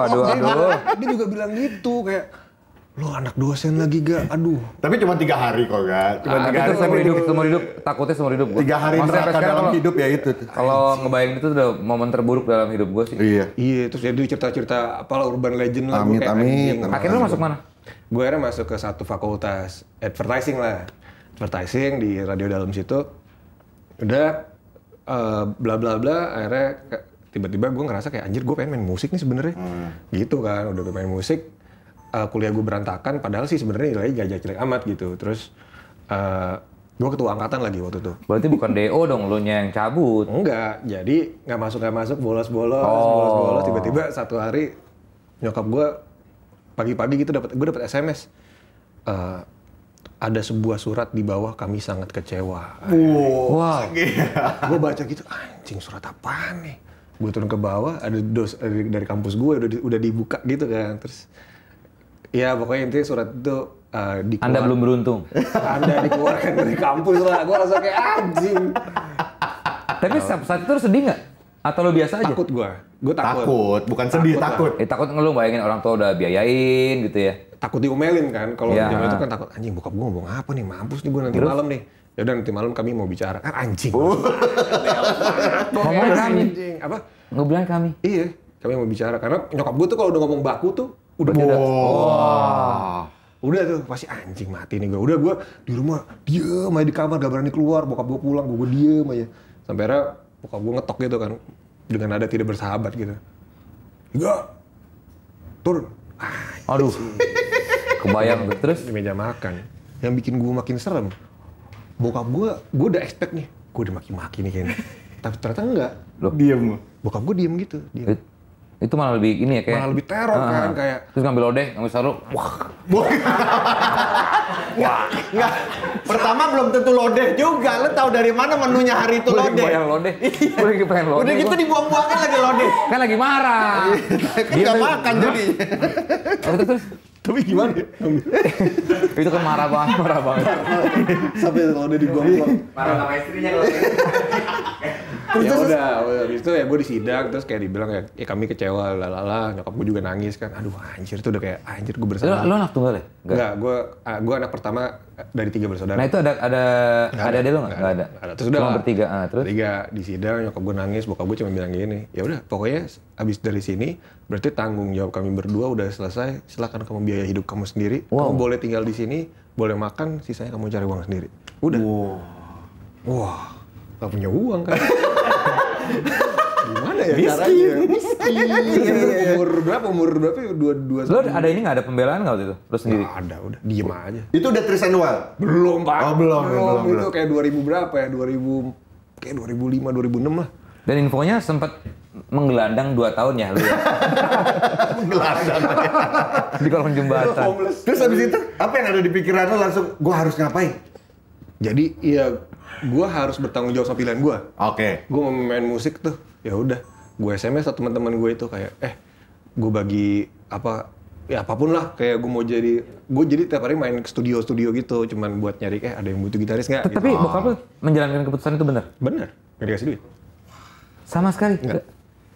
aduh aduh, aduh. dia juga bilang gitu kayak lo anak dosen lagi ga aduh tapi cuma tiga hari kok ga cuma ah, tiga hari seumur hidup seumur hidup takutnya seumur hidup gue. tiga hari neraka dalam hidup ya itu kalau ngebayangin itu udah momen terburuk dalam hidup gue sih iya iya terus jadi cerita-cerita apalah urban legend lah Amin, amin. akhirnya lo masuk mana gue akhirnya masuk ke satu fakultas advertising lah advertising di radio dalam situ udah uh, bla bla bla akhirnya tiba-tiba gue ngerasa kayak anjir gue pengen main musik nih sebenarnya hmm. gitu kan udah main musik uh, kuliah gue berantakan padahal sih sebenarnya nilai gak jelek-jelek amat gitu terus uh, eh, gue ketua angkatan lagi waktu itu berarti bukan (laughs) do dong lu nya yang cabut enggak jadi nggak masuk nggak masuk bolos bolos oh. bolos bolos tiba-tiba satu hari nyokap gue pagi-pagi gitu dapat gue dapat sms uh, eh, ada sebuah surat di bawah kami sangat kecewa. Wow. Wah. (laughs) gue baca gitu, anjing surat apa nih? Gue turun ke bawah, ada dos dari, dari kampus gue udah di, udah dibuka gitu kan. Terus Iya, pokoknya intinya surat itu Uh, eh, dikeluar... Anda belum beruntung. (laughs) Anda dikeluarkan dari kampus lah. Gue rasa kayak anjing. Tapi saat itu sedih nggak? Atau lo biasa aja? Takut gue. Gue takut. Takut, bukan sedih, takut. Takut, eh, takut ngeluh bayangin orang tua udah biayain gitu ya. Takut diomelin kan. Kalau ya. itu kan takut, anjing bokap gue ngomong apa nih, mampus nih gue nanti Terus? malam nih. Ya udah nanti malam kami mau bicara. Kan anjing. Uh. (laughs) Ngobrolan kami. Anjing. Apa? Ngobrolan kami. Iya, kami mau bicara. Karena nyokap gue tuh kalau udah ngomong baku tuh, Udah wow. Wah. Udah tuh pasti anjing mati nih gue. Udah gue di rumah dia main di kamar gak berani keluar. Bokap gue pulang gue diem aja. Sampai akhirnya bokap gue ngetok gitu kan dengan nada tidak bersahabat gitu. Enggak. Iya. Turun. Ah, Aduh. Kebayang gue terus. Di meja makan. Yang bikin gue makin serem. Bokap gue, gue udah expect nih. Gue udah maki-maki nih kayaknya. (laughs) Tapi ternyata enggak. Loh. Diem. Bokap gue diem gitu. Diem. Itu malah lebih ini ya kayak. Malah lebih teror uh, kan kayak. Terus ngambil lodeh, ngambil sarung, wah. wah. nggak Pertama belum tentu lodeh juga. Lo tau dari mana menunya hari itu lodeh? Gue yang lodeh. Gue lagi pengen lodeh. Udah gitu dibuang buangkan lagi lodeh. Kan lagi marah. Iya, kan gitu. nggak makan jadi. terus tapi gimana ya? (laughs) itu kan marah banget, marah banget. Sampai kalau udah dibuang Marah sama istrinya kalau (laughs) ya terus, ya udah, habis itu ya gue disidang terus kayak dibilang ya, ya kami kecewa lalala nyokap gue juga nangis kan aduh anjir itu udah kayak anjir gue bersalah lo, lo anak tunggal ya enggak gue ah, gue anak pertama dari tiga bersaudara. Nah itu ada ada gak ada, deh lo nggak? ada. Gak ada. Terus udah lah. bertiga. Ah, terus? Tiga di sidang nyokap gue nangis, bokap gue cuma bilang gini, ya udah pokoknya abis dari sini berarti tanggung jawab kami berdua udah selesai. Silakan kamu biaya hidup kamu sendiri. Wow. Kamu boleh tinggal di sini, boleh makan, sisanya kamu cari uang sendiri. Udah. Wow. Wah, wow. gak punya uang kan? (laughs) gimana ya miskin. caranya? (laughs) Miskin. Iya, iya, iya. umur berapa? Umur berapa? Ya? Dua dua. Lo ada ini nggak ada pembelaan nggak waktu itu? terus sendiri? Nggak ada, udah diem aja. Itu udah tris annual? Belum pak. Oh belum. Belum, belum, belum. itu kayak 2000 berapa ya? 2000 kayak 2005 2006 lah. Dan infonya sempat menggelandang 2 tahun ya lu ya. (laughs) menggelandang di kolong jembatan. Terus abis itu apa yang ada di pikiran lu langsung gua harus ngapain? Jadi ya gua harus bertanggung jawab sama pilihan gua. Oke. Okay. Gue mau main musik tuh ya udah gue sms sama teman-teman gue itu kayak eh gue bagi apa ya apapun lah kayak gue mau jadi gue jadi tiap hari main ke studio-studio gitu cuman buat nyari eh ada yang butuh gitaris nggak gitu. tapi bokap lu menjalankan keputusan itu benar benar nggak dikasih duit sama sekali nggak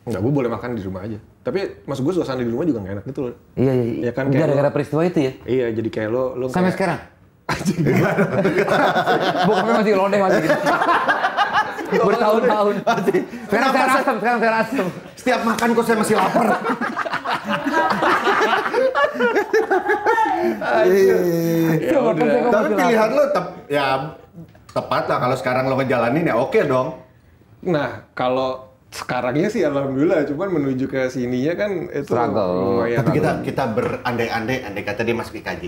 nggak gue boleh makan di rumah aja tapi maksud gue suasana di rumah juga gak enak gitu loh iya iya ya kan, iya kan gara-gara peristiwa itu ya iya jadi kayak lo lo sampai kayak, sekarang (laughs) Anjing. (laughs) Bokapnya masih londe masih gitu. (laughs) Bertahun-tahun. Sekarang saya rasem, sekarang saya rasem. Setiap makan kok saya masih lapar. Iya, iya, iya, ya tapi pilihan lo tep, ya tepat lah kalau sekarang lo ngejalanin ya oke dong. Nah, kalau sekarangnya sih alhamdulillah cuman menuju ke sininya kan itu Struggle. lumayan tapi kita kita berandai-andai andai kata dia masuk IKJ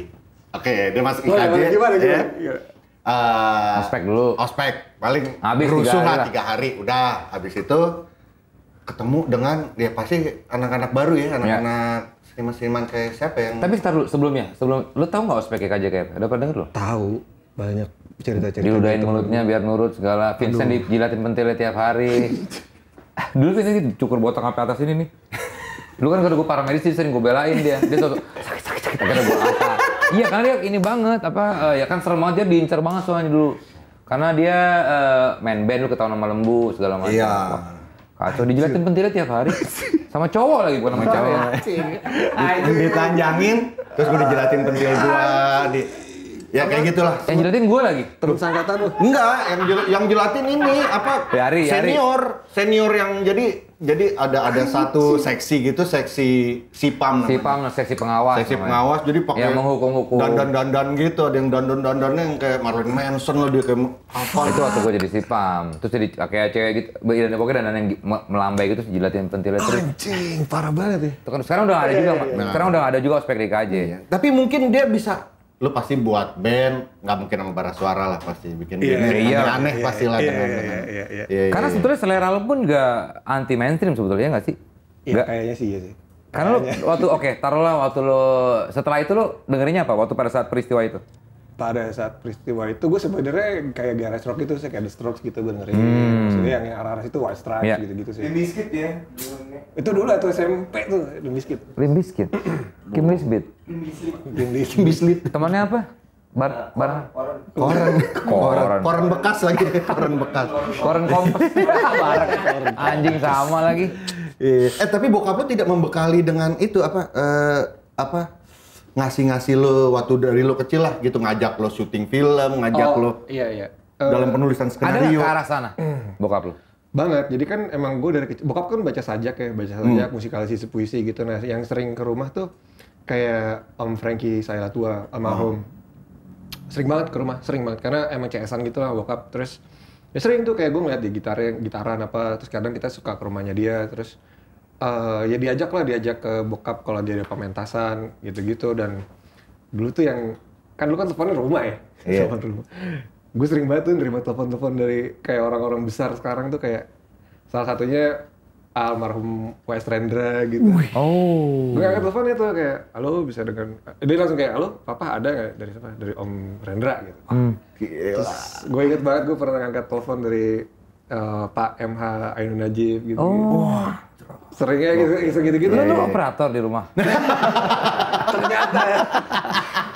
oke okay, dia masuk IKJ oh, gimana, gimana, ya. gimana? uh, ospek dulu. Ospek paling habis rusuh tiga lah. tiga hari. Udah habis itu ketemu dengan ya pasti anak-anak baru ya, anak-anak ya. seniman-seniman kayak siapa yang. Tapi sebelumnya, sebelum lu tahu nggak ospek aja kayak? Udah pernah denger lu? Tahu banyak cerita-cerita. Diludahin mulutnya biar nurut segala. Vincent Aduh. dijilatin pentilnya tiap hari. dulu Vincent cukur botak sampai atas ini nih. Lu kan kalau gue paramedis sih sering gue belain dia. Dia tuh sakit sakit sakit karena gue apa? iya kan, dia ini banget apa uh, ya kan serem banget dia diincar banget soalnya dulu. Karena dia uh, main band lu ketahuan sama lembu segala macam. Iya. Kacau dijelatin pentilnya tiap hari. (laughs) Sama cowok lagi bukan sama cewek. Ditanjangin terus gue dijelatin pentil gua di Ya kayak gitulah. Yang jelatin gue lagi. Terus angkatan lu. Enggak, yang jel jelatin ini apa? Yari, senior, senior yang jadi jadi ada ada Anjir. satu seksi gitu, seksi sipam namanya. Sipam, seksi pengawas. Seksi namanya. pengawas, jadi pakai yang menghukum-hukum. Dan dan dan gitu, ada yang dan dan dan yang kayak Marilyn Manson loh dia kayak apa. Itu waktu gue jadi sipam. Terus jadi kayak cewek gitu, dan pokoknya dan yang melambai gitu, jilatin pentilnya terus. Anjing, parah banget ya. Kan sekarang udah ada juga, iya, iya, iya. sekarang udah ada juga ospek di KJ. Tapi mungkin dia bisa lu pasti buat band nggak mungkin sama suara lah pasti bikin yeah, band iya, aneh iya, pasti lah iya, iya, iya, iya, iya. karena sebetulnya selera lu pun nggak anti mainstream sebetulnya nggak sih Iya, kayaknya sih iya sih karena lu waktu oke okay, taruhlah waktu lu setelah itu lu dengerinnya apa waktu pada saat peristiwa itu pada saat peristiwa itu gue sebenarnya kayak garage rock itu sih kayak The Strokes gitu gue dengerin hmm. maksudnya yang arah-arah itu White Stripes yeah. gitu-gitu sih Limbiskit ya itu dulu atau SMP tuh Limbiskit Limbiskit (clears throat) Kim Lisbit Limbiskit Limbiskit temannya apa Bar, bar, koran, koran, koran, bekas lagi, koran bekas, koran kompas, anjing sama lagi. Eh tapi bokap lu tidak membekali dengan itu apa, uh, apa ngasih-ngasih lo waktu dari lo kecil lah gitu ngajak lo syuting film, ngajak oh, lo iya iya. Dalam eh, penulisan skenario. Ada ke arah sana. Mm. Bokap lo. Banget. Jadi kan emang gue dari kecil bokap kan baca sajak ya, baca sajak, hmm. musikalisasi puisi gitu. Nah, yang sering ke rumah tuh kayak Om Frankie saya tua almarhum. Oh. Sering banget ke rumah, sering banget karena emang cesan gitu lah bokap. Terus ya sering tuh kayak gue ngeliat di gitar gitaran apa, terus kadang kita suka ke rumahnya dia, terus Eh, ya diajak lah diajak ke bokap kalau dia ada pementasan gitu-gitu dan dulu tuh yang kan lu kan teleponnya rumah ya yeah. (laughs) telepon rumah gue sering banget tuh nerima telepon-telepon dari kayak orang-orang besar sekarang tuh kayak salah satunya almarhum Wes Rendra gitu. Oh. Gue angkat teleponnya tuh kayak, halo bisa dengan, dia langsung kayak, halo papa ada nggak dari siapa? Dari Om Rendra gitu. Hmm. Terus gue inget banget gue pernah angkat telepon dari uh, Pak MH Ainun Najib gitu. Oh. gitu. Seringnya gitu gitu-gitu. Iya, lu, lu iya, iya. operator di rumah. (laughs) Ternyata.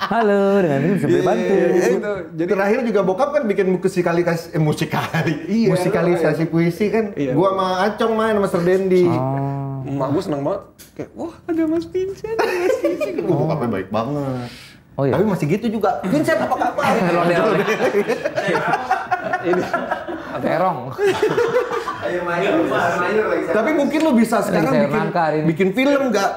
Halo, dengan ini bisa bantu. Eh, gitu. Jadi terakhir juga bokap kan bikin musikalisasi eh, musikali. musikalisasi puisi kan. Gua sama Acong main sama serdendi Dendi. Oh. Mak gue seneng banget. Kayak, wah ada Mas Vincent, ada Mas Vincent. Oh. (laughs) Bokapnya baik banget. Oh iya. Tapi masih gitu juga. Vincent apa kabar? Lode (laughs) (laughs) Ini terong. Ayo main Tapi mungkin lo bisa sekarang bikin bikin film nggak?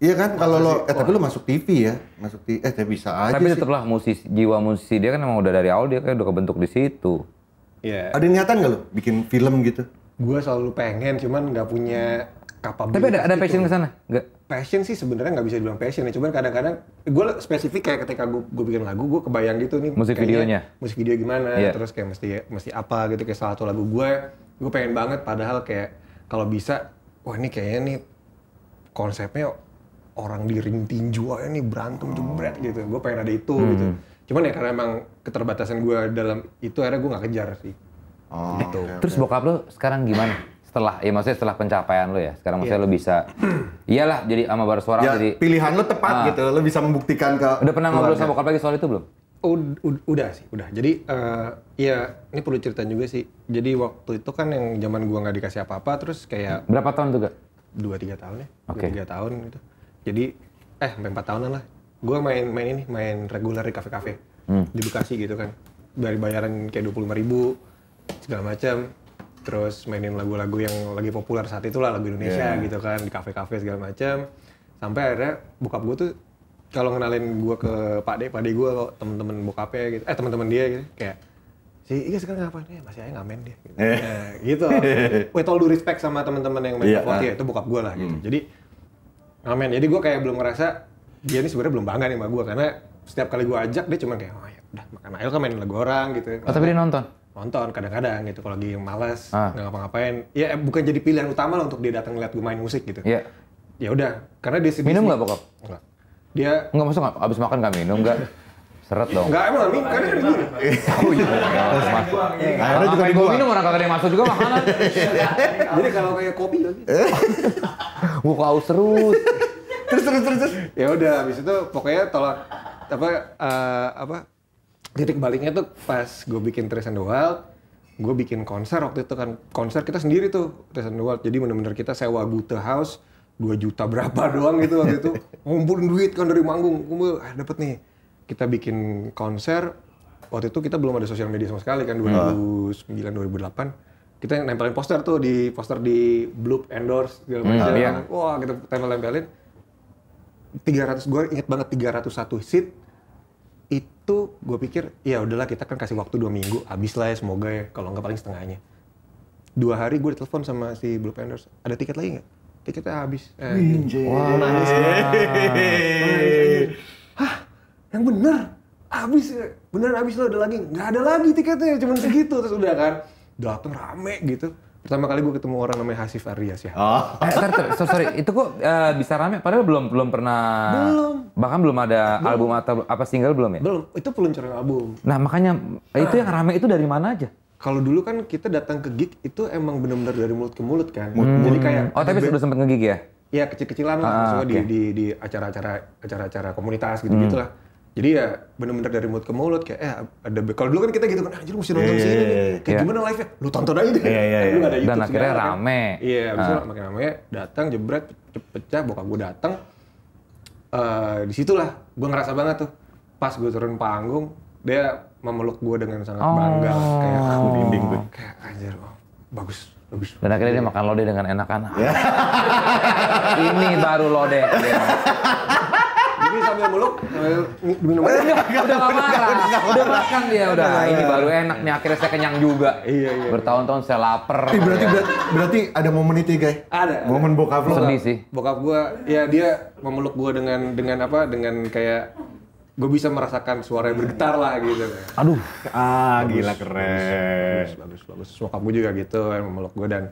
Iya kan kalau lo eh tapi lo masuk TV ya, masuk TV eh ya bisa aja. Tapi tetaplah musisi jiwa musisi dia kan emang udah dari awal dia kayak udah kebentuk di situ. Iya. Ada niatan nggak lo bikin film gitu? Gue selalu pengen, cuman nggak punya kapabilitas. Tapi ada ada passion gitu. ke sana? nggak? passion sih sebenarnya nggak bisa dibilang passion ya cuman kadang-kadang gue spesifik kayak ketika gue bikin lagu gue kebayang gitu nih musik videonya musik video gimana yeah. terus kayak mesti mesti apa gitu kayak salah satu lagu gue gue pengen banget padahal kayak kalau bisa wah ini kayaknya nih konsepnya orang di ring tinju aja nih berantem jebret oh. gitu gue pengen ada itu hmm. gitu cuman ya karena emang keterbatasan gue dalam itu akhirnya gue nggak kejar sih oh, gitu. okay, terus bokap lo sekarang gimana setelah ya maksudnya setelah pencapaian lo ya sekarang maksudnya yeah. lo bisa (clears throat) iyalah jadi sama baru suara ya, jadi pilihan lo tepat uh, gitu lo bisa membuktikan ke udah pernah ngobrol sama bokap lagi soal itu belum udah, udah sih udah jadi uh, ya ini perlu cerita juga sih jadi waktu itu kan yang zaman gua nggak dikasih apa apa terus kayak berapa tahun tuh gak dua tiga tahun ya okay. tiga tahun gitu jadi eh sampai empat tahunan lah gua main main ini main reguler di kafe kafe hmm. di bekasi gitu kan dari bayaran kayak dua puluh ribu segala macam terus mainin lagu-lagu yang lagi populer saat itulah lagu Indonesia yeah. gitu kan di kafe-kafe segala macam sampai akhirnya bokap gue tuh kalau kenalin gue ke Pak De, Pak De gue kalau temen-temen bokapnya gitu, eh temen-temen dia gitu, kayak si Iga sekarang ngapain? Ya masih aja ngamen dia. Gitu. (laughs) Eh. gitu. With all respect sama temen-temen yang main yeah, ya, nah. itu bokap gue lah gitu. Hmm. Jadi ngamen. Jadi gue kayak belum ngerasa dia ini sebenarnya belum bangga nih sama gue karena setiap kali gue ajak dia cuma kayak oh ya udah makan ayo kan mainin lagu orang gitu. Oh, tapi dia nonton? nonton kadang-kadang gitu kalau lagi malas ah. nggak ngapa-ngapain ya eh, bukan jadi pilihan utama lah untuk dia datang ngeliat gue main musik gitu ya ya udah karena dia sih minum nggak bokap nggak dia nggak masuk nggak abis makan nggak minum nggak (laughs) seret dong nggak emang minum karena kan gue minum iya akhirnya juga gue minum orang kagak ada yang masuk juga makanan (laughs) jadi kalau kayak kopi lagi buka aus serut terus terus terus ya udah abis itu pokoknya tolak apa uh, apa titik baliknya tuh pas gue bikin Tres and the Wild, gue bikin konser waktu itu kan konser kita sendiri tuh Tres and the Wild. Jadi bener-bener kita sewa Gute House 2 juta berapa (laughs) doang gitu waktu itu. Ngumpulin duit kan dari manggung, gue ah, dapet nih. Kita bikin konser, waktu itu kita belum ada sosial media sama sekali kan 2009 ah. 2008 kita nempelin poster tuh di poster di Bloop Endorse segala hmm, macam. Hmm, iya. Wah, kita tempel-tempelin. 300 gue inget banget 301 seat itu gue pikir ya udahlah kita kan kasih waktu dua minggu habis lah ya semoga ya kalau nggak paling setengahnya dua hari gue ditelepon sama si Blue Panthers ada tiket lagi nggak tiketnya habis eh, wah nangis hah yang bener habis ya? bener habis lo ada lagi nggak ada lagi tiketnya cuma segitu terus udah kan datang rame gitu pertama kali gue ketemu orang namanya Hasif Arias ya. Oh. Eh, sorry, sorry, itu kok uh, bisa rame? Padahal belum belum pernah. Belum. Bahkan belum ada belum. album atau apa single belum ya? Belum. Itu peluncuran album. Nah makanya nah. itu yang nah. rame itu dari mana aja? Kalau dulu kan kita datang ke gig itu emang benar-benar dari mulut ke mulut kan. Hmm. Jadi kayak. Oh tapi sudah sempat ngegig ya? Iya kecil-kecilan lah, ah, okay. di, di, acara-acara acara-acara komunitas gitu Hmm. Gitu lah jadi ya bener-bener dari mulut ke mulut kayak eh ada kalau dulu kan kita gitu kan anjir mesti nonton yeah, sini yeah, iya, kayak yeah. gimana live nya lu tonton aja deh yeah, yeah, yeah. lu ada YouTube dan akhirnya segala, kan. rame iya kan. yeah, uh. makin rame datang jebret pecah bokap gue datang uh, eh, disitulah gue ngerasa banget tuh pas gue turun panggung dia memeluk gue dengan sangat oh. bangga kayak aku dinding gue kayak anjir oh, bagus bagus dan akhirnya dia makan lode dengan enak-enak iya. (laughs) ini baru lode (laughs) Ini sambil meluk, eh, minum air. Udah marah, udah makan dia udah. ini baru enak nih akhirnya saya kenyang juga. Iya iya. Bertahun-tahun saya lapar. berarti berarti ada momen itu ya, guys? Ada. Momen bokap lo. Sedih sih. Bokap gua ya dia memeluk gua dengan dengan apa? Dengan kayak gue bisa merasakan suara yang bergetar lah gitu. Aduh, ah bagus, gila keren. Bagus, bagus, bagus. Bokap gue juga gitu yang memeluk gue dan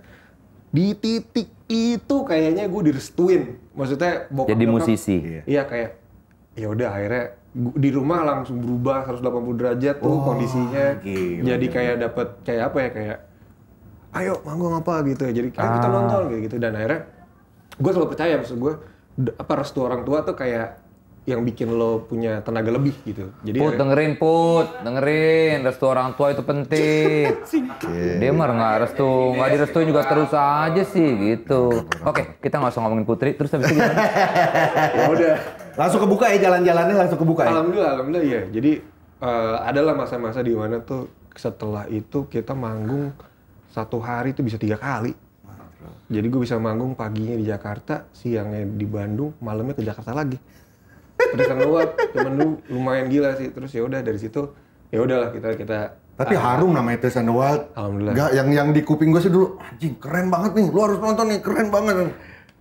di titik itu kayaknya gue direstuin. Maksudnya bokap Jadi musisi. Iya, iya kayak ya udah akhirnya di rumah langsung berubah 180 derajat tuh oh, kondisinya gila, jadi gila. kayak dapet kayak apa ya kayak ayo manggung apa gitu ya jadi kayak ah. kita nonton gitu, gitu dan akhirnya gue selalu percaya maksud gue apa restu orang tua tuh kayak yang bikin lo punya tenaga lebih gitu. Jadi put ya, dengerin put dengerin restu orang tua itu penting. (laughs) Dia mah nggak restu nggak direstuin juga terus aja sih gitu. Oke okay, kita nggak usah ngomongin putri terus habis itu gimana? (laughs) ya udah Langsung kebuka ya jalan-jalannya langsung kebuka ya. Alhamdulillah, alhamdulillah iya. Jadi uh, adalah masa-masa di mana tuh setelah itu kita manggung satu hari itu bisa tiga kali. Jadi gue bisa manggung paginya di Jakarta, siangnya di Bandung, malamnya ke Jakarta lagi. udah kan luar, cuman lu lumayan gila sih. Terus ya udah dari situ ya udahlah kita kita tapi ah, harum namanya Tales and Alhamdulillah. Gak, yang yang di kuping gue sih dulu, anjing keren banget nih, lu harus nonton nih, keren banget.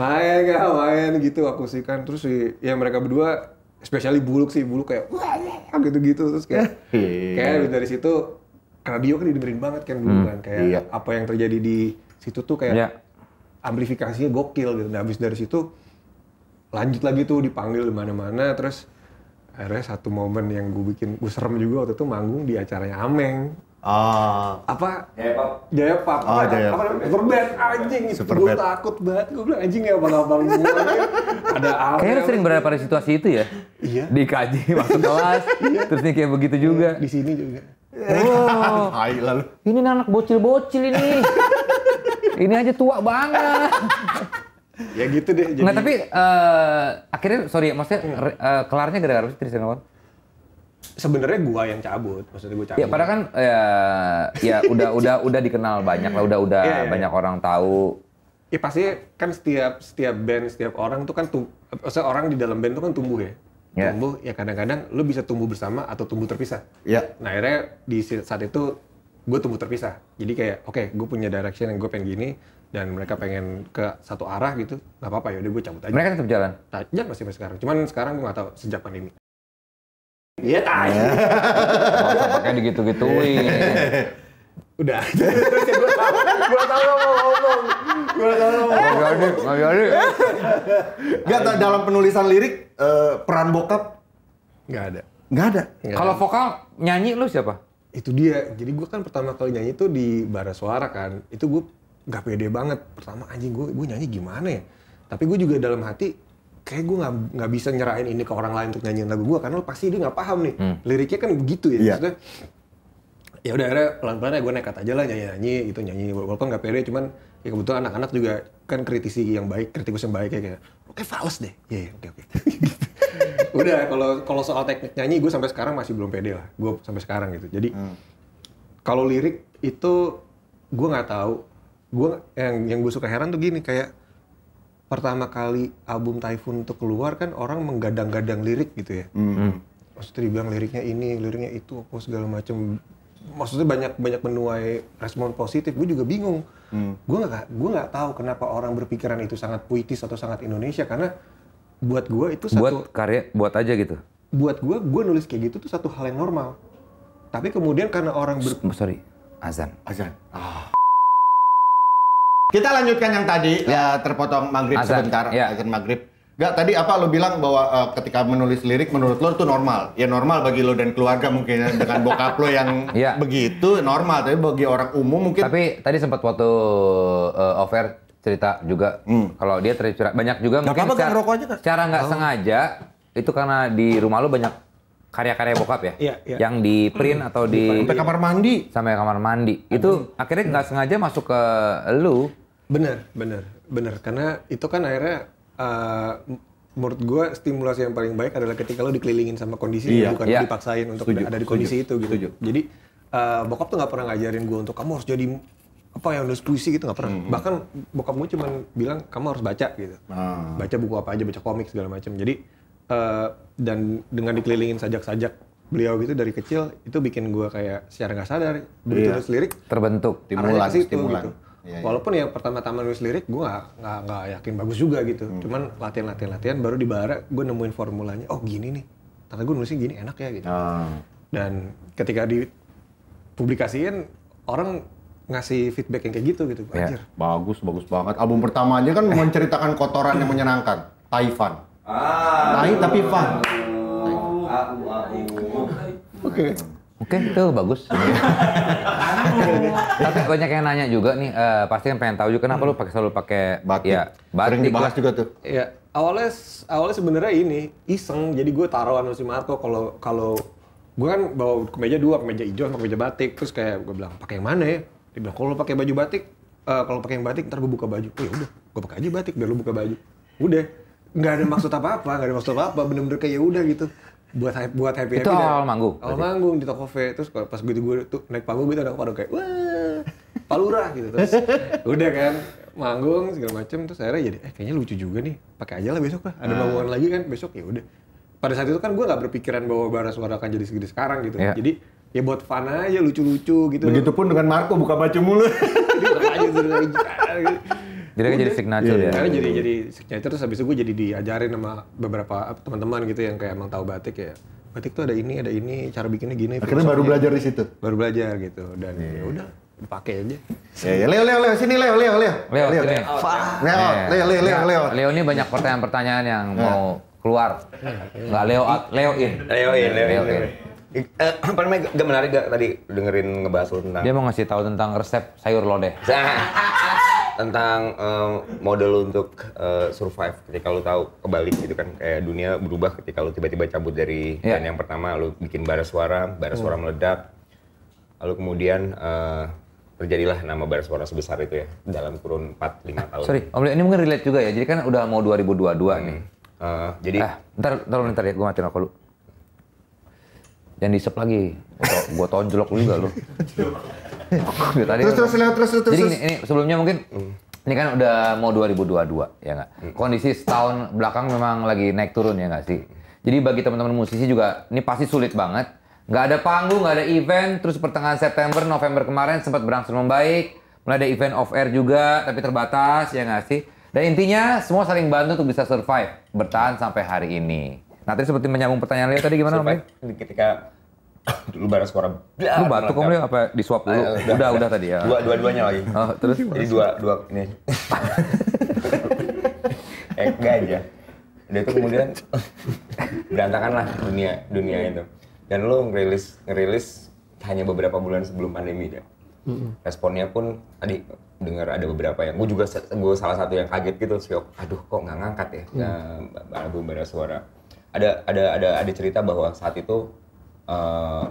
main gak main gitu aku sih kan terus si, ya mereka berdua especially buluk sih buluk kayak iya, iya, gitu-gitu terus kayak iya. kayak dari situ radio kan didengerin banget kan dulu hmm, kan kayak iya. apa yang terjadi di situ tuh kayak yeah. amplifikasinya gokil gitu nah abis dari situ lanjut lagi tuh dipanggil di mana-mana terus akhirnya satu momen yang gue bikin gue serem juga waktu itu manggung di acaranya Ameng Oh. Apa? Jaya pak, jaya pak, Apa namanya? anjing. Superband. Gue takut banget. Gue bilang anjing ya abang-abang gue. Ada apa? Kayaknya sering berada pada situasi itu ya. Iya. Dikaji masuk kelas. (laughs) Iya. terus nih kayak begitu juga. Di sini juga. Oh. (laughs) Hai lalu. Ini anak bocil-bocil ini. (laughs) ini aja tua banget. ya gitu deh. Jadi... Nah tapi uh, akhirnya sorry maksudnya hmm. uh, kelarnya gara-gara Tristan Awal sebenarnya gua yang cabut maksudnya gua ya, cabut ya padahal kan ya ya udah (laughs) udah udah dikenal banyak lah udah udah yeah, yeah, iya. banyak yeah. orang tahu ya pasti kan setiap setiap band setiap orang tuh kan tuh orang di dalam band tuh kan tumbuh ya yeah. tumbuh ya kadang-kadang lu bisa tumbuh bersama atau tumbuh terpisah yeah. nah akhirnya di saat itu gue tumbuh terpisah jadi kayak oke okay, gue punya direction yang gue pengen gini dan mereka pengen ke satu arah gitu nggak apa-apa ya udah gue cabut aja mereka tetap jalan nah, jalan masih sampai sekarang cuman sekarang gue nggak tahu sejak pandemi Iya, tai. Gak ya. pakai digitu-gituin. Udah. gue tau, gue tau lo mau ngomong. Gue tau lo mau ngomong. Gak jadi, gak jadi. dalam penulisan lirik, uh, peran bokap? Gak ada. Gak ada? Kalau vokal, nyanyi lu siapa? Itu dia. Jadi gue kan pertama kali nyanyi itu di bara suara kan. Itu gue gak pede banget. Pertama anjing gue, gue nyanyi gimana ya? Tapi gue juga dalam hati, kayak gue nggak nggak bisa nyerahin ini ke orang lain untuk nyanyiin lagu gue karena lo pasti dia nggak paham nih hmm. liriknya kan begitu ya yeah. maksudnya ya udah akhirnya pelan-pelan ya gue nekat aja lah nyanyi-nyanyi gitu nyanyi walaupun nggak pede cuman ya kebetulan anak-anak juga kan kritisi yang baik kritikus yang baik ya, kayak oke fals deh ya yeah, oke yeah, oke okay. (laughs) udah kalau kalau soal teknik nyanyi gue sampai sekarang masih belum pede lah gue sampai sekarang gitu jadi hmm. kalau lirik itu gue nggak tahu gue yang yang gue suka heran tuh gini kayak pertama kali album Typhoon itu keluar kan orang menggadang-gadang lirik gitu ya. Mm-hmm. Maksudnya dibilang liriknya ini, liriknya itu, apa segala macam. Maksudnya banyak banyak menuai respon positif. Gue juga bingung. Mm. Gue nggak gue nggak tahu kenapa orang berpikiran itu sangat puitis atau sangat Indonesia karena buat gue itu satu buat karya buat aja gitu. Buat gue gue nulis kayak gitu tuh satu hal yang normal. Tapi kemudian karena orang ber... Sorry, azan. Azan. Ah. Kita lanjutkan yang tadi ya. ya terpotong maghrib Azan. sebentar, ya. azan maghrib. Gak tadi apa lo bilang bahwa uh, ketika menulis lirik menurut lo itu normal. Ya normal bagi lo dan keluarga mungkin ya, dengan bokap lo yang (laughs) ya. begitu normal. Tapi bagi orang umum mungkin. Tapi tadi sempat waktu uh, eh, over cerita juga hmm. kalau dia tercurah banyak juga gak mungkin apa, secara, rokok aja kan? secara nggak oh. sengaja itu karena di rumah lo banyak karya-karya bokap ya, ya, ya. yang di print atau di sampai kamar mandi sampai kamar mandi itu hmm. akhirnya nggak sengaja masuk ke lu Benar, benar, benar. Karena itu kan akhirnya uh, menurut gue stimulasi yang paling baik adalah ketika lo dikelilingin sama kondisi iya, bukan iya. dipaksain untuk setuju, ada di kondisi setuju, itu gitu. Setuju. Jadi uh, bokap tuh nggak pernah ngajarin gue untuk kamu harus jadi apa yang harus puisi gitu nggak pernah. Mm -hmm. Bahkan bokap gue cuma bilang kamu harus baca gitu. Ah. Baca buku apa aja, baca komik segala macam. Jadi uh, dan dengan dikelilingin sajak-sajak beliau gitu dari kecil itu bikin gue kayak secara nggak sadar begitu iya. lirik terbentuk stimulasi stimulan. Gitu Yeah, iya. Walaupun yeah. ya pertama-tama nulis lirik gue gak, yakin bagus juga gitu. Hmm. Cuman latihan-latihan-latihan baru di bara gue nemuin formulanya. Oh gini nih, ternyata gue nulisnya gini enak ya gitu. Ah. Dan ketika dipublikasiin orang ngasih feedback yang kayak gitu gitu. Ya, anjir. bagus, bagus banget. Album pertama aja kan menceritakan kotoran yang menyenangkan. Taifan. Ah. Tai tapi fun. Oke. Okay. Hmm. Oke, okay, itu bagus. (laughs) Tapi banyak yang nanya juga nih, uh, pasti yang pengen tahu juga kenapa hmm. lu pakai selalu pakai batik. Ya, batik. Sering dibahas juga tuh. Iya. Awalnya awalnya sebenarnya ini iseng. Jadi gue taruhan sama si Marco kalau kalau gue kan bawa kemeja dua, kemeja hijau sama kemeja batik. Terus kayak gue bilang, "Pakai yang mana ya?" Dia bilang, "Kalau pakai baju batik, uh, kalau pakai yang batik ntar gue buka baju." Oh ya udah, gue pakai aja batik biar lu buka baju. Udah. Nggak ada maksud apa-apa, nggak ada maksud apa-apa, bener-bener kayak ya udah gitu buat buat happy happy itu awal manggung awal berarti. manggung di toko V terus pas gue gitu gue tuh naik panggung gue ada pada kayak wah palura gitu terus (laughs) udah kan manggung segala macem terus akhirnya jadi eh kayaknya lucu juga nih pakai aja lah besok lah ada ah. bangunan lagi kan besok ya udah pada saat itu kan gue nggak berpikiran bahwa barang suara akan jadi segede sekarang gitu ya. jadi ya buat fun aja lucu-lucu gitu begitupun dengan Marco buka baju mulu (laughs) iya, gitu. (laughs) Jadi udah, jadi signature iya, ya. Karena jadi jadi signature terus habis itu gue jadi diajarin sama beberapa teman-teman gitu yang kayak emang tahu batik ya. Batik tuh ada ini, ada ini, cara bikinnya gini. Akhirnya baru belajar di situ. Baru belajar gitu dan yeah. ya udah pakai aja. Ya, ya, Leo, Leo, Leo, sini Leo, Leo, Leo. Leo, Leo, iya. Leo, Leo, Leo, Leo, iya. Leo, Leo. Leo ini banyak pertanyaan-pertanyaan yang mau keluar. Enggak Leo ah, out, Leo in. Leo in, Leo in. Leo in. Eh, apa (clears throat) namanya? Gak menarik gak tadi dengerin ngebahas tentang. Dia mau ngasih tahu tentang resep sayur lodeh. Nah tentang uh, model untuk uh, survive ketika lu tahu kebalik gitu kan kayak dunia berubah ketika lu tiba-tiba cabut dari yeah. yang pertama lu bikin bara suara, bara suara hmm. meledak. Lalu kemudian uh, terjadilah nama bara suara sebesar itu ya dalam kurun 4 5 tahun. Sorry, Om ini mungkin relate juga ya. Jadi kan udah mau 2022 hmm. nih. Uh, jadi ah, ntar ntar ntar ya gue matiin aku lu. Jangan disep lagi. Gua, tonjolok lu juga lu. (laughs) tadi terus, terus, terus, terus, terus, Jadi ini sebelumnya mungkin hmm. ini kan udah mau 2022 ya nggak. Hmm. Kondisi setahun belakang memang lagi naik turun ya nggak sih. Hmm. Jadi bagi teman-teman musisi juga ini pasti sulit banget. Nggak ada panggung, nggak ada event. Terus pertengahan September, November kemarin sempat berangsur membaik. Mulai ada event off air juga, tapi terbatas ya nggak sih. Dan intinya semua saling bantu untuk bisa survive, bertahan sampai hari ini. Nah, tadi seperti menyambung pertanyaan Leo tadi gimana, Om? Ketika (laughs) dulu bareng suara lu batuk kamu apa disuap dulu ah, udah udah, udah tadi ya dua dua duanya lagi oh, terus jadi dua dua ini (laughs) eh aja dan itu kemudian (laughs) berantakan lah dunia dunia itu dan lu ngerilis ngerilis hanya beberapa bulan sebelum pandemi deh responnya pun tadi dengar ada beberapa yang gue juga gue salah satu yang kaget gitu sih aduh kok nggak ngangkat ya hmm. album suara ada ada ada ada cerita bahwa saat itu uh,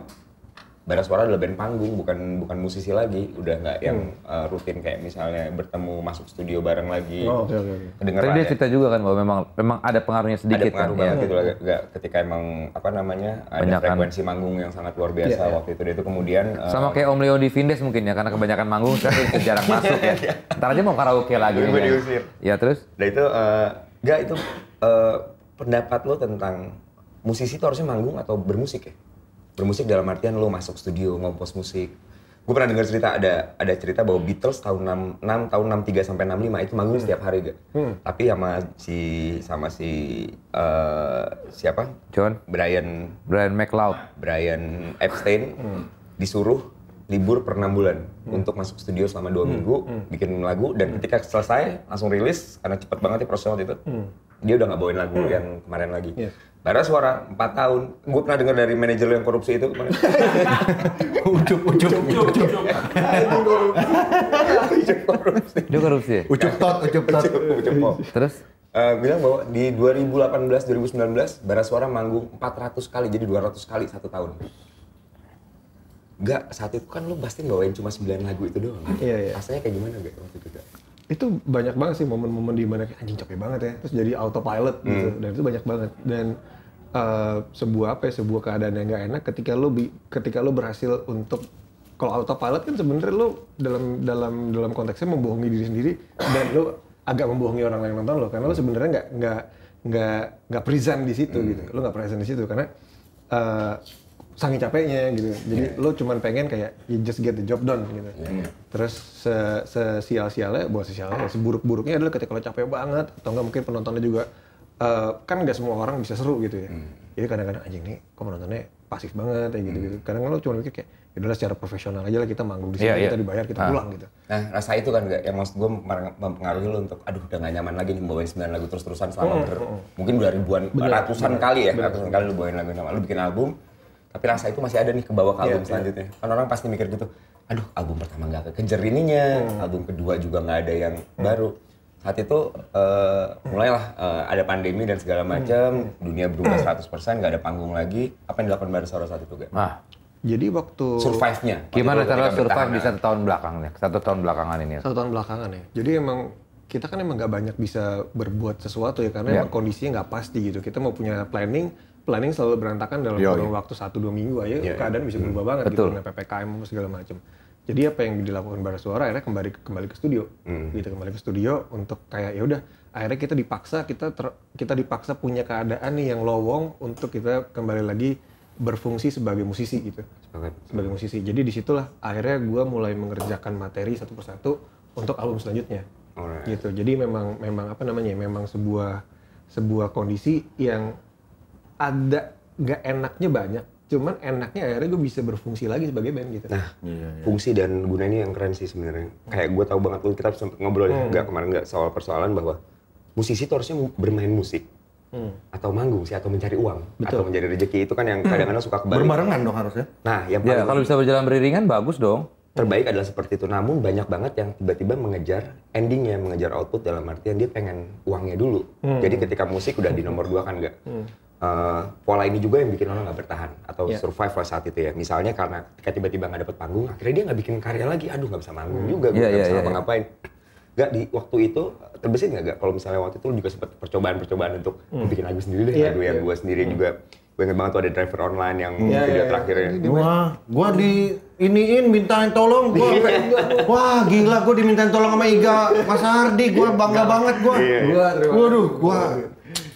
Badan Suara adalah band panggung, bukan bukan musisi lagi. Udah nggak yang uh, rutin kayak misalnya bertemu masuk studio bareng lagi. Oh, okay, Okay. Kedengeran Tapi dia ya. cerita juga kan bahwa memang memang ada pengaruhnya sedikit. Ada pengaruh kan? banget yeah. gitu lah. ketika emang apa namanya ada Banyakan. frekuensi manggung yang sangat luar iya, biasa yeah, yeah. waktu itu. Dan itu kemudian uh, sama kayak Om Leo di Vindes mungkin ya karena kebanyakan manggung sekarang (laughs) jarang masuk ya. Iya. Ntar aja mau karaoke lagi. Gue diusir. Ya terus? Nah itu uh, gak itu uh, pendapat lo tentang musisi itu harusnya manggung atau bermusik ya? bermusik dalam artian lo masuk studio ngompos musik gue pernah dengar cerita ada ada cerita bahwa Beatles tahun enam tahun 63 sampai 65 itu manggung hmm. setiap hari gak hmm. tapi sama si sama si uh, siapa John Brian Brian McLeod Brian Epstein hmm. disuruh libur per enam bulan hmm. untuk masuk studio selama dua hmm. minggu hmm. bikin lagu dan ketika selesai langsung rilis karena cepat banget ya proses waktu itu hmm dia udah nggak bawain lagu hmm. yang kemarin lagi. Yeah. Iya. Bara suara 4 tahun. Gue pernah dengar dari manajer yang korupsi itu kemarin. (laughs) ucup, ucup, ucup, ucup. ucup korupsi. Dia korupsi ya? Ucup tot, ucup tot. Ucup, ucup tot. Terus? Uh, bilang bahwa di 2018-2019 Bara Suara manggung 400 kali, jadi 200 kali satu tahun. Gak, saat itu kan lu pasti bawain cuma 9 lagu itu doang. Iya, iya. Rasanya kayak gimana gak gitu waktu itu? Gak? itu banyak banget sih momen-momen di mana anjing capek banget ya terus jadi autopilot gitu. hmm. dan itu banyak banget dan uh, sebuah apa ya sebuah keadaan yang nggak enak ketika lo ketika lo berhasil untuk kalau autopilot kan sebenarnya lo dalam dalam dalam konteksnya membohongi diri sendiri dan lo agak membohongi orang lain nonton lo karena lo sebenarnya nggak nggak nggak nggak present di situ hmm. gitu lo nggak present di situ karena uh, saking capeknya gitu. Jadi yeah. lo cuman pengen kayak you just get the job done gitu. Yeah. Iya. Terus se, se sial-sialnya, bukan sialnya, seburuk-buruknya adalah ketika lo capek banget atau enggak mungkin penontonnya juga uh, kan gak semua orang bisa seru gitu ya. Mm. Jadi kadang-kadang anjing nih kok penontonnya pasif banget ya gitu-gitu. Mm. Kadang, lo cuma mikir kayak ya udahlah secara profesional aja lah kita manggung di iya, sini, yeah, yeah. kita dibayar, kita ah. pulang gitu. Nah, rasa itu kan yang maksud gue mempengaruhi lo untuk aduh udah gak nyaman lagi nih bawain lagu terus-terusan selama oh, ber, oh, oh. mungkin udah ribuan, Bener. ratusan kali ya, Bener. ratusan kali lo bawain lagu sama lo bikin album, tapi rasa itu masih ada nih ke bawah ke iya, album yeah, selanjutnya. Yeah. Kan orang pasti mikir gitu, aduh album pertama nggak kekejar ininya, hmm. album kedua juga nggak ada yang hmm. baru. Saat itu uh, mulailah uh, ada pandemi dan segala hmm. macam, hmm. dunia berubah 100%, hmm. nggak ada panggung lagi. Apa yang dilakukan Barisoro saat itu, Gak? Nah, jadi waktu survive-nya. Gimana cara survive di kan? satu tahun belakangnya? Satu tahun belakangan ini. Satu tahun belakangan ya. Jadi emang kita kan emang nggak banyak bisa berbuat sesuatu ya karena yeah. emang kondisinya nggak pasti gitu. Kita mau punya planning, planning selalu berantakan dalam Yo, kurun waktu satu dua minggu aja Yo, keadaan bisa berubah hmm, banget gitu, Betul. gitu dengan ppkm segala macam. Jadi apa yang dilakukan Bara Suara akhirnya kembali kembali ke studio, hmm. gitu kembali ke studio untuk kayak ya udah akhirnya kita dipaksa kita ter, kita dipaksa punya keadaan nih yang lowong untuk kita kembali lagi berfungsi sebagai musisi gitu, sebagai, sebagai musisi. Jadi disitulah akhirnya gue mulai mengerjakan materi satu persatu untuk album selanjutnya, Alright. gitu. Jadi memang memang apa namanya, memang sebuah sebuah kondisi yang ada nggak enaknya banyak cuman enaknya akhirnya gue bisa berfungsi lagi sebagai band gitu nah iya, iya. fungsi dan ini yang keren sih sebenarnya hmm. kayak gue tahu banget lu kita sempet ngobrol hmm. nggak kemarin nggak soal persoalan bahwa musisi tuh harusnya bermain musik hmm. atau manggung sih atau mencari uang Betul. atau mencari rezeki itu kan yang hmm. kadang-kadang suka kebalik berbarengan dong harusnya nah yang ya, kalau bisa berjalan beriringan bagus dong terbaik adalah seperti itu. Namun banyak banget yang tiba-tiba mengejar endingnya, mengejar output dalam artian dia pengen uangnya dulu. Hmm. Jadi ketika musik udah di nomor dua kan nggak. Hmm uh, pola ini juga yang bikin orang nggak bertahan atau yeah. survive lah saat itu ya. Misalnya karena ketika tiba-tiba nggak dapet panggung, akhirnya dia nggak bikin karya lagi. Aduh nggak bisa manggung hmm. juga, iya, nggak yeah, yeah, bisa yeah, ngapa-ngapain. Iya. Yeah. Gak di waktu itu terbesit nggak? Kalau misalnya waktu itu lu juga sempat percobaan-percobaan untuk hmm. bikin lagu sendiri deh, yeah, lagu yang yeah. gue sendiri hmm. juga. Gue inget banget tuh ada driver online yang yeah, video yeah, iya. terakhirnya. Yeah. Wah, gue di iniin mintain tolong gua. Wah, gila gue dimintain tolong sama Iga Mas Hardi, gue bangga banget gue. Yeah. gue, Waduh, gue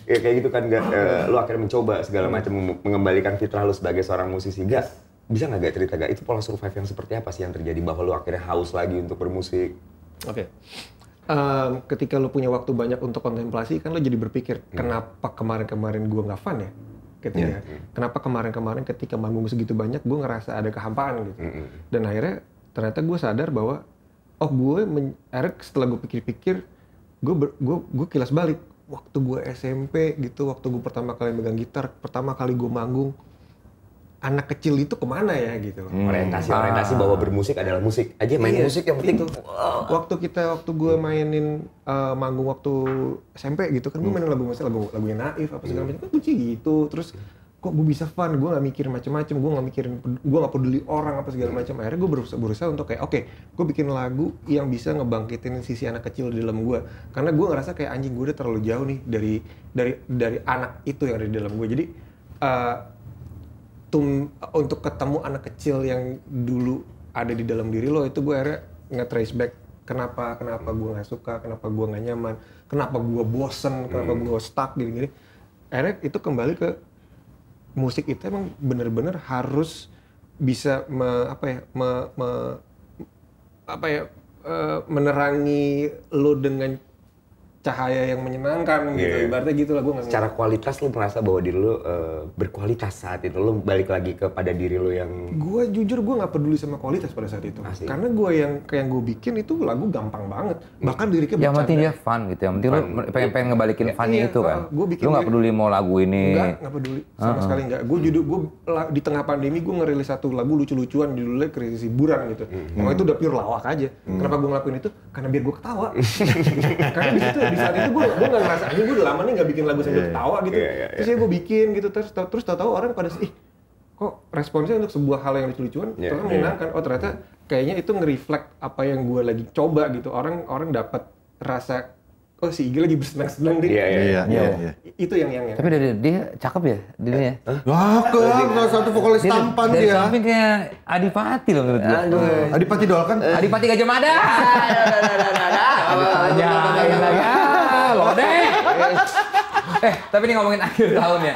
ya kayak gitu kan gak, uh, lu akhirnya mencoba segala macam mengembalikan fitrah lu sebagai seorang musisi gak bisa nggak gak cerita gak itu pola survive yang seperti apa sih yang terjadi bahwa lu akhirnya haus lagi untuk bermusik oke okay. um, ketika lo punya waktu banyak untuk kontemplasi kan lo jadi berpikir hmm. kenapa kemarin-kemarin gua nggak fun ya gitu yeah. Hmm. ya kenapa kemarin-kemarin ketika manggung segitu banyak gua ngerasa ada kehampaan gitu hmm. dan akhirnya ternyata gue sadar bahwa oh gue men- akhirnya setelah gue pikir-pikir gue gue gue kilas balik waktu gue SMP gitu waktu gue pertama kali megang gitar pertama kali gue manggung anak kecil itu kemana ya gitu hmm. orientasi ah. orientasi bahwa bermusik adalah musik aja main iya, musik yang penting itu. waktu kita waktu gue mainin uh, manggung waktu SMP gitu kan gue hmm. mainin lagu musik lagu lagu yang naif apa segala iya. macam kan kunci gitu terus kok gue bisa fun gue gak mikir macam-macam gue gak mikirin gue gak peduli orang apa segala macam akhirnya gue berusaha, berusaha untuk kayak oke okay, gue bikin lagu yang bisa ngebangkitin sisi anak kecil di dalam gue karena gue ngerasa kayak anjing gue udah terlalu jauh nih dari dari dari anak itu yang ada di dalam gue jadi uh, tum untuk ketemu anak kecil yang dulu ada di dalam diri lo itu gue akhirnya nge-trace back kenapa kenapa gue nggak suka kenapa gue nggak nyaman kenapa gue bosen kenapa hmm. gue stuck gini-gini akhirnya itu kembali ke musik itu emang bener-bener harus bisa me, apa ya me, me, apa ya eh, menerangi lo dengan cahaya yang menyenangkan yeah. gitu iya. ibaratnya gitu lah gue nggak secara kualitas lu merasa bahwa diri lu uh, berkualitas saat itu lu balik lagi kepada diri lu yang gue jujur gue nggak peduli sama kualitas pada saat itu Asik. karena gue yang yang gue bikin itu lagu gampang banget iya. bahkan diri kita. yang penting dia fun gitu yang penting lu pengen pengen ngebalikin yeah. funnya yeah. itu iya. kan gua bikin lu nggak peduli mau lagu ini nggak nggak peduli sama uh -huh. sekali nggak gue judul gue di tengah pandemi gue ngerilis satu lagu lucu-lucuan judulnya krisis hiburan gitu mm -hmm. itu udah pure lawak aja mm -hmm. kenapa gue ngelakuin itu karena biar gue ketawa (laughs) (laughs) karena di situ di saat itu gue gue nggak ngerasa anjing gue udah lama nih nggak bikin lagu sambil yeah. ketawa gitu yeah, yeah, terus iya. ya gue bikin gitu terus terus tahu-tahu orang pada ih kok responsnya untuk sebuah hal yang lucu-lucuan yeah, ternyata menyenangkan oh ternyata kayaknya itu nge-reflect apa yang gue lagi coba gitu orang orang dapat rasa oh si igi lagi bersenang-senang deh. Iya, iya, iya, iya, iya. Itu yang yang. Tapi dari dia cakep ya, dia ya. Wah, kalau satu vokalis tampan dia. Dari samping kayak Adipati loh menurut gue. Aduh. Adipati doakan. Adipati Gajah Mada. (laughs) Ada loh deh. eh, tapi ini ngomongin akhir tahun ya.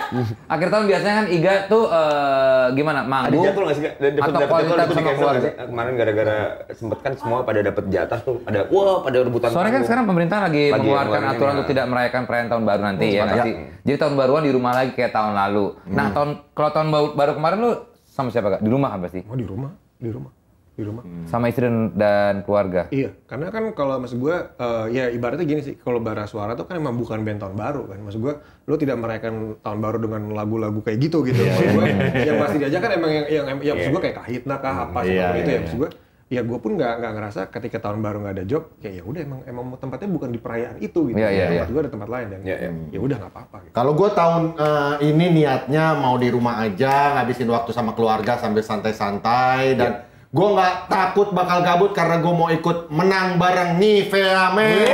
Akhir tahun biasanya kan Iga tuh uh, gimana? Manggung. Ada jadwal nggak sih? Dapet, atau dapet quality time sama keluarga? Kemarin gara-gara sempet kan semua pada dapat jatah tuh. Ada wah pada rebutan. Soalnya kan sekarang pemerintah lagi, lagi mengeluarkan aturan untuk ya. tidak merayakan perayaan tahun baru nanti ya. Hmm, nanti. Jadi tahun baruan di rumah lagi kayak tahun lalu. Nah, hmm. tahun kalau tahun baru kemarin lu sama siapa kak? Di rumah kan pasti? Oh di rumah, di rumah di rumah hmm. sama istri dan, dan keluarga iya karena kan kalau maksud gue uh, ya ibaratnya gini sih kalau bara suara tuh kan emang bukan band tahun baru kan maksud gue lo tidak merayakan tahun baru dengan lagu-lagu kayak gitu gitu yeah. maksud gue iya, iya. yang pasti diajak kan emang yang yang, yang yeah. maksud gue iya. kayak kahitna kah apa yeah, seperti yeah, itu yeah. ya maksud gue ya gue pun nggak nggak ngerasa ketika tahun baru nggak ada job kayak ya udah emang emang tempatnya bukan di perayaan itu gitu yeah, yeah, tempat yeah. gue ada tempat lain dan yeah, yeah. ya udah nggak apa-apa gitu. kalau gue tahun uh, ini niatnya mau di rumah aja ngabisin waktu sama keluarga sambil santai-santai dan yeah Gue nggak takut bakal gabut karena gue mau ikut menang bareng Nivea Men.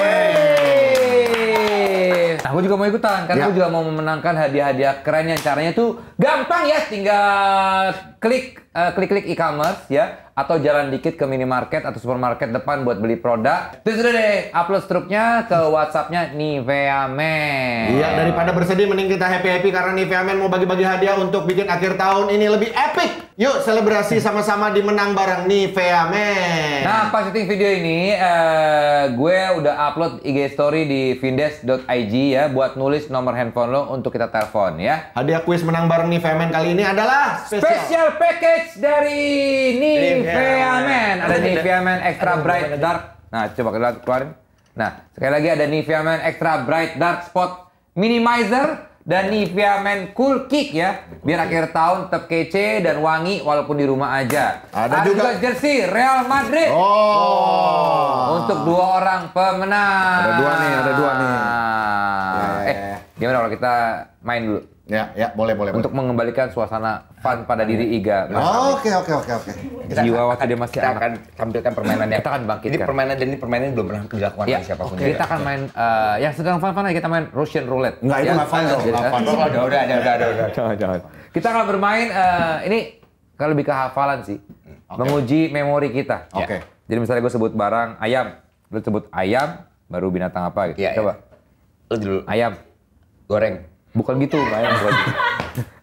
Nah, gue juga mau ikutan karena ya. gue juga mau memenangkan hadiah-hadiah keren yang caranya tuh gampang ya, tinggal klik uh, klik-klik e-commerce ya atau jalan dikit ke minimarket atau supermarket depan buat beli produk. Terus udah deh, upload struknya ke WhatsAppnya Nivea Men. Iya, daripada bersedih mending kita happy-happy karena Nivea Men mau bagi-bagi hadiah untuk bikin akhir tahun ini lebih epic. Yuk selebrasi sama-sama di menang bareng Nivea Men. Nah, pas syuting video ini uh, gue udah upload IG story di vindes.ig ya buat nulis nomor handphone lo untuk kita telepon ya. Hadiah kuis menang bareng Nivea Men kali ini adalah special, special package dari Nivea Iya, iya. Nivea Men. Ada Nivea Men Extra Bright Dark. Nah, coba keluarin. Nah, sekali lagi ada Nivea Men Extra Bright Dark Spot Minimizer dan Nivea Men Cool Kick ya. Biar akhir tahun tetap kece dan wangi walaupun di rumah aja. Ada, Ada juga jersey Real Madrid. oh. Untuk dua orang pemenang. Ada dua nih, ada dua nih. Nah. Gimana kalau kita main dulu? Ya, ya, boleh, boleh. Untuk boleh. mengembalikan suasana fun pada diri Iga. Oke, oke, oke, oke. Jiwa waktu dia masih kita anak. akan tampilkan permainan yang kita akan bangkitkan. Ini permainan dan ini permainan belum pernah dilakukan ya, oleh siapapun. Okay. Kita akan main uh, eh, yang sedang fun-fun aja kita main Russian roulette. Enggak, itu enggak ya. fun dong. Udah, udah, udah, udah, udah. Jangan, jangan. Kita akan bermain uh, ini kalau lebih ke hafalan sih. Okay. Menguji memori kita. Ya. Oke. Okay. Jadi misalnya gue sebut barang ayam, lu sebut ayam, baru binatang apa gitu. Ya, ya. Coba. Lu dulu. Ayam goreng. Bukan gitu, (laughs) ayam goreng.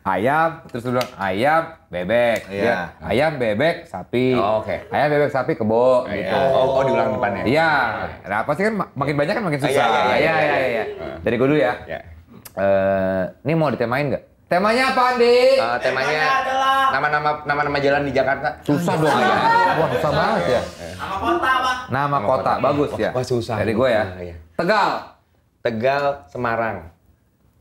ayam, terus lu ayam, bebek. Iya. Yeah. Ayam, bebek, sapi. Oh, oke. Okay. Ayam, bebek, sapi, kebo oh, iya. gitu. Oh, oh, diulang depannya. Iya. Yeah. Nah, pasti kan makin banyak kan makin oh, iya, susah. Iya, iya, iya. iya Dari gue dulu ya. Iya. Uh, ini mau ditemain nggak? Temanya apa, Andi? Uh, temanya, adalah nama-nama nama-nama jalan di Jakarta. Susah dong ya. Wah, susah banget ya. Nama kota, Pak. Nama, kota, bagus ya. Wah, susah. Dari gue ya. Tegal. Tegal, Semarang.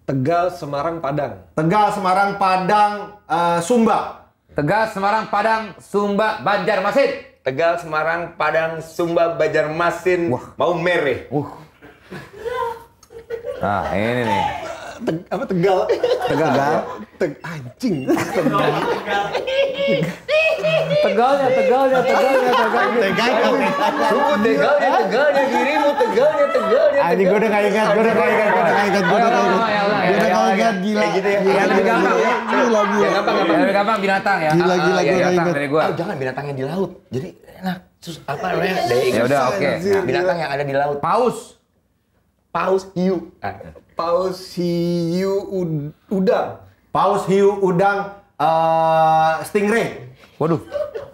Tegal, Semarang, Padang. Tegal, Semarang, Padang, uh, Sumba. Tegal, Semarang, Padang, Sumba, Banjarmasin. Tegal, Semarang, Padang, Sumba, Banjarmasin, Wah. mau mereh. Uh. Nah, ini nih. Teg, apa tegal tegal teg anjing tegal tegalnya tegalnya tegalnya tegalnya tegalnya tegalnya tegalnya ya tegalnya tegalnya anjing gue udah kayak gue gitu udah kayak gue udah kayak gue udah kayak gue udah kayak gila gila gila gila gila gampang gampang gampang binatang ya gila gila gila iya, dari gue jangan binatang yang di laut jadi enak sus apa namanya ya udah oke nah, binatang yang ada di laut paus paus hiu ah. Paus hiu udang. Paus hiu udang uh, stingray. Waduh.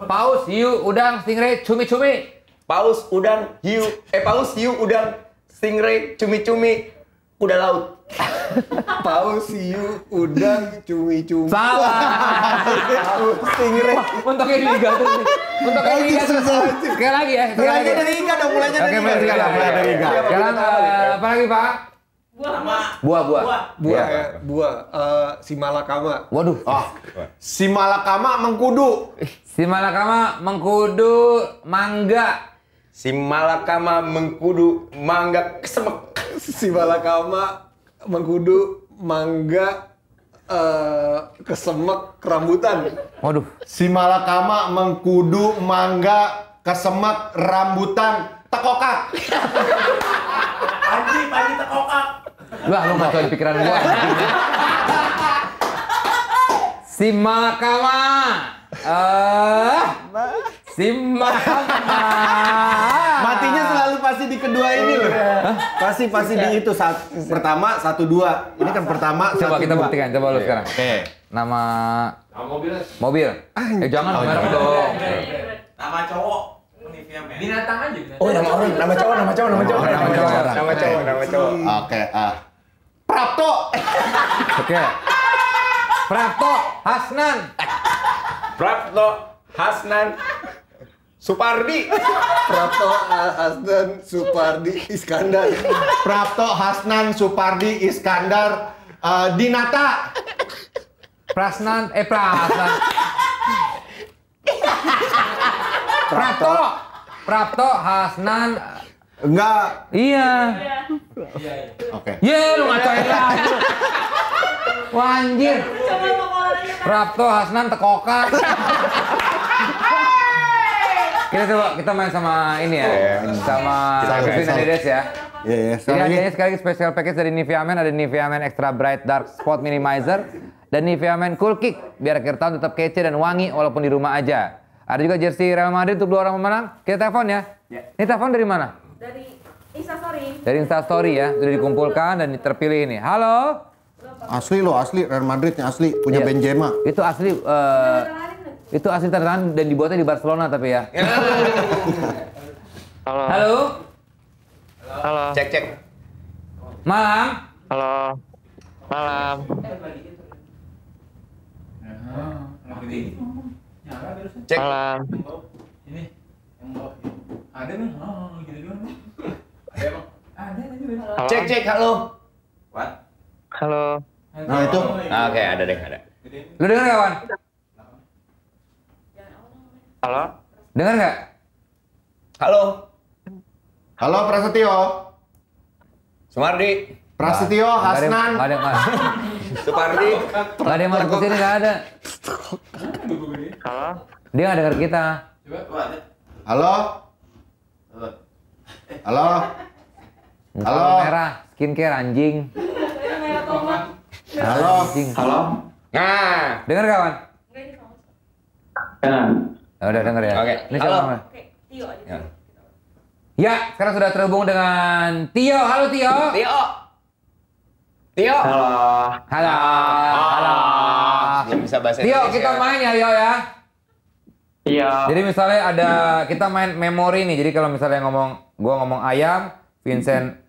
Paus hiu udang stingray cumi-cumi. Paus udang hiu eh paus hiu udang stingray cumi-cumi kuda laut. (laughs) paus hiu udang cumi-cumi. Salah. paus stingray. untuk ini digantung. untuk ini digantung. Sekali lagi ya. Sekali lagi dari Ika dong mulainya dari Ika. Oke, lagi dari Ika. Sekarang eh, apa lagi Pak? Buah, buah, buah, buah, iya. eh, buah, buah. Eh, si Malakama. Waduh. Oh. Si Malakama mengkudu. Si Malakama mengkudu mangga. Si Malakama mengkudu mangga kesemek. Si Malakama mengkudu mangga uh, kesemek rambutan. Waduh. Si Malakama mengkudu mangga kesemek rambutan tekokak. Panji, Panji tekokak. Wah, lu gak tau pikiran gua. Si Malakama. Uh, si Malakama. Matinya selalu pasti di kedua ini loh. Pasti pasti di itu saat pertama satu dua. Ini kan pertama Coba satu, kita buktikan, coba lu sekarang. Oke. Nama mobilnya. Mobil. Eh jangan merek dong. Nama cowok. Binatang aja. Oh, nama orang, nama cowok, nama cowok, nama cowok, nama cowok, nama cowok, nama cowok. Oke, ah. Prapto. Oke. Okay. Prapto Hasnan. Prapto Hasnan. Supardi. Prapto Hasnan Supardi Iskandar. Prapto Hasnan Supardi Iskandar uh, Dinata. Prasnan eh Prasnan. Prapto Prapto Hasnan Enggak. Iya. Iya. iya. Oke. ya Ye, lu ngatain ya. Wah anjir. Rapto Hasnan tekokan. kita coba kita main sama ini ya, iya. sama Kevin Adidas ya. Iya, yeah, Ini sekali sekali special package dari Nivea Men ada Nivea Men Extra Bright Dark Spot Minimizer dan Nivea Men Cool Kick biar akhir tahun tetap kece dan wangi walaupun di rumah aja. Ada juga jersey Real Madrid untuk dua orang pemenang. Kita telepon ya. ya. Ini telepon dari mana? Dari Instastory. Dari Instastory ya, sudah dikumpulkan dan terpilih ini. Halo. Asli loh, asli Real Madrid asli punya iya. Benzema. Itu asli uh, itu asli terkenal dan dibuatnya di Barcelona tapi ya. (laughs) Halo. Halo. Halo. Cek cek. Malam. Halo. Malam. Malam. Cek. Malam. Ini ada nih oh, oh, oh, gitu doang ada emang ada nih. cek cek halo what halo nah itu oh, iya. ah, oke okay, ada deh ada lu dengar kawan? wan halo dengar gak? halo halo Prasetyo Sumardi Prasetyo Hasnan ada mas Supardi Gak ada yang masuk ke sini gak ada (laughs) halo dia nggak dengar kita Coba, halo Halo. Halo. Halo. Merah skincare anjing. Halo. Halo. Nah, dengar kawan? Nah, ya udah dengar ya. Oke. Ini siapa Oke, Tio Ya. ya, sekarang sudah terhubung dengan Tio. Halo Tio. Tio. Tio. Halo. Halo. Halo. Halo. Halo. Bisa bahasa Tio, Indonesia. kita main ya, Tio ya. Iya. Jadi misalnya ada kita main memori nih. Jadi kalau misalnya ngomong gua ngomong ayam, Vincent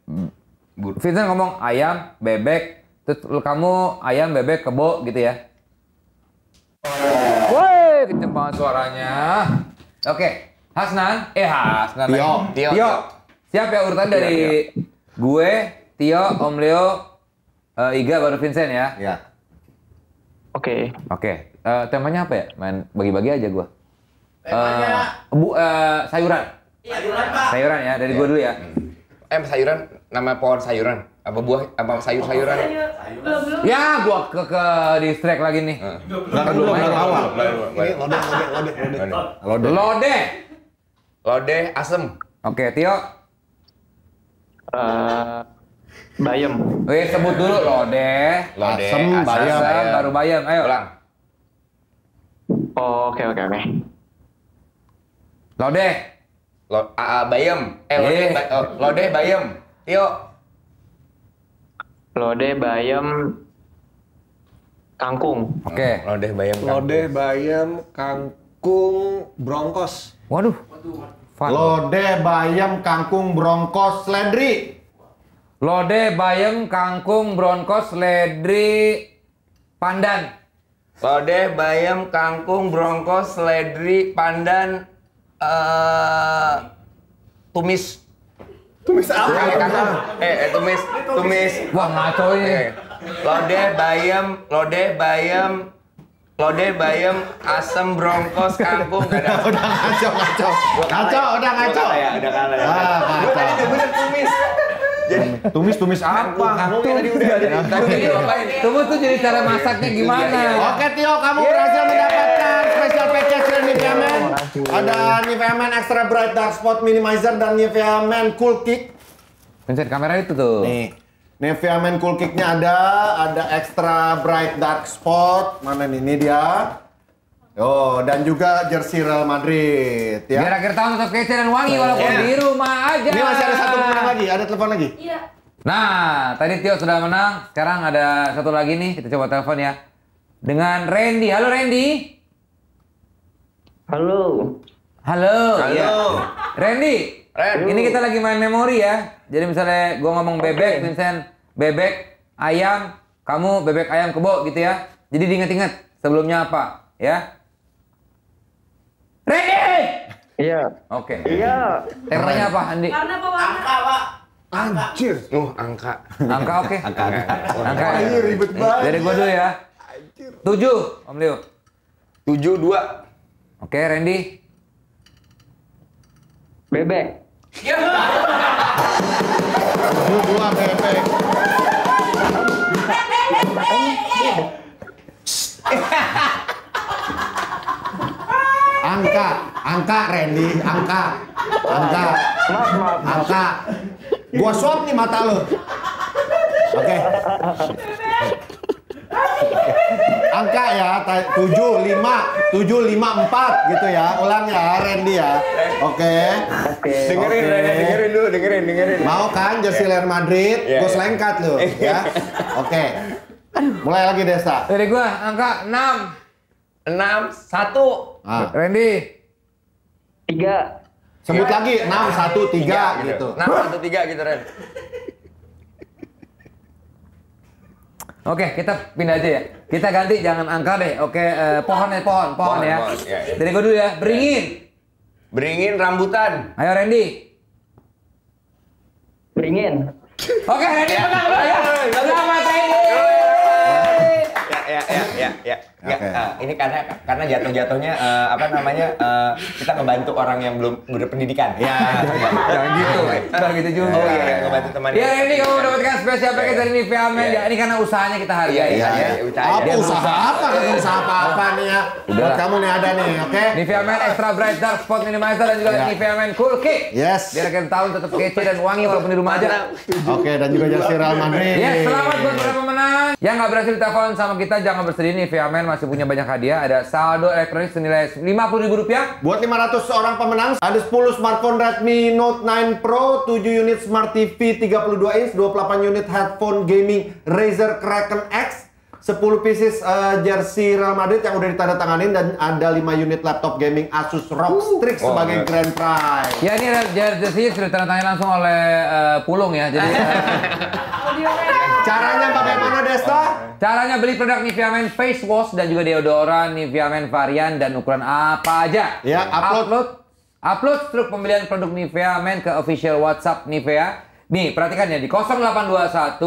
Vincent ngomong ayam, bebek, terus kamu ayam, bebek, kebo gitu ya. Woi, kenceng banget suaranya. Oke, okay. Hasnan, eh Hasnan. Tio, Tio. Tio. Siap ya urutan dari Tio, gue, Tio, Om Leo, uh, Iga baru Vincent ya. Iya. Oke. Okay. Oke. Okay. Uh, eh, temanya apa ya? Main bagi-bagi aja gue. Uh, bu, uh, sayuran. Iya, sayuran Pak. Sayuran ya dari yeah. gua dulu ya. eh sayuran nama pohon sayuran apa buah apa sayur sayuran ya gua ke ke distract lagi nih nggak belum belum awal ini lode lode lode lode lode asem oke Tio eh, bayam Wih, sebut dulu lode, asem, bayam, baru bayam. Ayo. Oh, oke, oke, oke. Lodeh. Lo AA Bayem. Eh Lodeh eh. ba oh, Lodeh Bayem. Yuk. Lodeh Bayem Kangkung. Oke. Okay. Lodeh Bayem Kangkung. Lodeh Bayem Kangkung Brongkos. Waduh. Fun. Lodeh Bayem Kangkung Brongkos Ledri. Lodeh Bayem Kangkung Brongkos Ledri Pandan. Lodeh Bayem Kangkung Brongkos Ledri Pandan uh, tumis tumis apa? Ya, kata, eh, eh tumis tumis wah ngaco ini. Eh, lode bayam, lode bayam, lode bayam, asam bronkos kampung gak ada. udah ngaco ngaco. Ngaco, udah ngaco. Udah kalah ya, udah kalah ya. Ah, udah bener tumis tumis-tumis apa? Kamu tuh jadi cara masaknya gimana? Iya, iya. Oke Tio, kamu berhasil mendapatkan special package dari Nivea Men. Ada Nivea Men Extra Bright Dark Spot Minimizer dan Nivea Men Cool Kick. Pencet kamera itu tuh. Nih. Nivea Men Cool Kicknya ada, ada Extra Bright Dark Spot. Mana nih? Ini dia. Oh, dan juga jersey Real Madrid ya. Biar akhir tahun tetap kece dan wangi walaupun yeah. di rumah aja. Ini masih ada satu pemenang lagi, ada telepon lagi. Iya. Nah, tadi Tio sudah menang, sekarang ada satu lagi nih, kita coba telepon ya. Dengan Randy. Halo Randy. Halo. Halo. Halo. Ya. Randy. Randy. Ini kita lagi main memori ya. Jadi misalnya gue ngomong bebek, okay. Vincent, bebek, ayam, kamu bebek ayam kebo gitu ya. Jadi diinget-inget sebelumnya apa, ya? Ready! Iya. Oke. Iya. Temanya apa, Andi? Karena apa, Angka, Pak. Anjir. Oh, angka. Angka oke. Okay. (laughs) Angka. Angka. angka. Ayo ribet banget. Dari gua dulu ya. Anjir. Tujuh, Om Leo. Tujuh, dua. Oke, okay, Randy. Bebek. Tujuh, dua, bebek. (laughs) angka, angka Randy, angka, angka, angka. Gua suap nih mata lo. Oke. Angka ya, tujuh lima tujuh lima empat gitu ya. Ulang ya, Randy ya. Oke. oke Dengerin, dengerin dulu, dengerin, dengerin. Mau kan jersey iya. Real Madrid? Iya, gua gue iya. selengkat lo, ya. (laughs) Oke. Mulai lagi Desa. Dari gua angka enam enam satu ah. Randy tiga sebut lagi enam satu tiga gitu. gitu enam satu tiga gitu Ren Oke, kita pindah aja ya. Kita ganti jangan angka deh. Oke, uh, pohon ya, pohon, pohon, pohon ya. Pohon, ya, ya. Dari gue dulu ya. Beringin. Beringin rambutan. Ayo Randy. Beringin. Oke, Randy menang. Selamat Randy ya ya ya ya. ya okay. uh, eh, ini karena karena jatuh-jatuhnya uh, apa namanya uh, kita ngebantu orang yang belum berpendidikan. Ya, ah, (laughs) jangan gitu. Jangan ah, gitu juga. Oh iya, ya, ngebantu teman. Ya ini kamu iya. mendapatkan spesial iya, pakai dari iya. Nivea Men. Ya, ini karena usahanya kita hargai. ya ya. iya. Apa usaha apa? Usaha apa-apa nih ya? udah kamu nih ada nih, oke? Nivea Men Extra Bright Dark Spot Minimizer dan juga Nivea Men Cool Kick. Yes. Biar kita tahun tetap kece dan wangi walaupun di rumah aja. Oke, dan juga jasir almani Ya, selamat buat para pemenang yang nggak berhasil telepon sama kita jangan bersedih nih, Viamen masih punya banyak hadiah. Ada saldo elektronik senilai rp rupiah Buat 500 orang pemenang, ada 10 smartphone Redmi Note 9 Pro, 7 unit Smart TV 32 inch, 28 unit headphone gaming Razer Kraken X, 10 pieces uh, jersey Real Madrid yang udah ditandatanganin dan ada 5 unit laptop gaming Asus ROG uh. Strix oh, sebagai okay. grand prize. Ya ini jersey sudah ditandatangani langsung oleh uh, Pulung ya. Jadi uh, (laughs) caranya bagaimana Desta. Caranya beli produk Nivea Men Face Wash dan juga deodoran Nivea Men varian dan ukuran apa aja. Ya, upload. Upload, upload struk pembelian produk Nivea Men ke official WhatsApp Nivea. Nih, perhatikan ya di 0821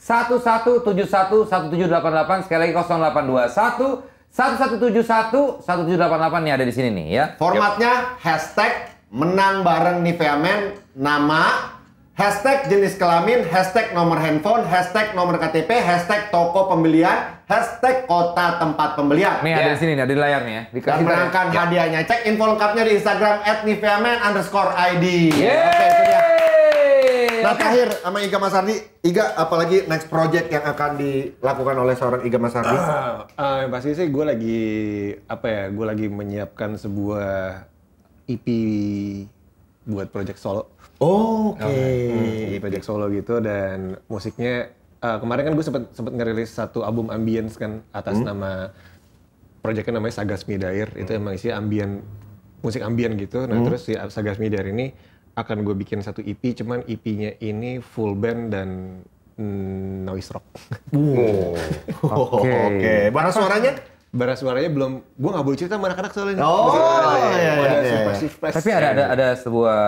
1171 1788 sekali lagi 0821 1171 1788 nih ada di sini nih ya. Formatnya hashtag menang bareng Nivea Men nama Hashtag jenis kelamin, hashtag nomor handphone, hashtag nomor KTP, hashtag toko pembelian, hashtag kota tempat pembelian. Nih ya. ada di ya. sini, ada di layar nih ya. Dikasih Dan ya. hadiahnya. Cek info lengkapnya di Instagram at underscore ID. Oke, itu dia. Nah terakhir sama Iga Mas Ardi, Iga apalagi next project yang akan dilakukan oleh seorang Iga Mas Ardi? Uh, ah, uh, ah, pasti sih gue lagi apa ya, gue lagi menyiapkan sebuah EP buat project solo. Oh, Oke, okay. hmm, project solo gitu dan musiknya uh, kemarin kan gue sempet sempet ngerilis satu album ambience kan atas hmm? nama proyeknya namanya Sagas Midair hmm. itu emang isinya ambien musik ambien gitu. Nah hmm. terus si Sagas Midair ini akan gue bikin satu EP cuman EP-nya ini full band dan mm, noise rock. (laughs) Oke. Oke. Bara suaranya? bara suaranya belum gue nggak boleh cerita sama anak-anak soalnya oh iya iya iya, iya, iya, iya. tapi ada ada gitu. ada sebuah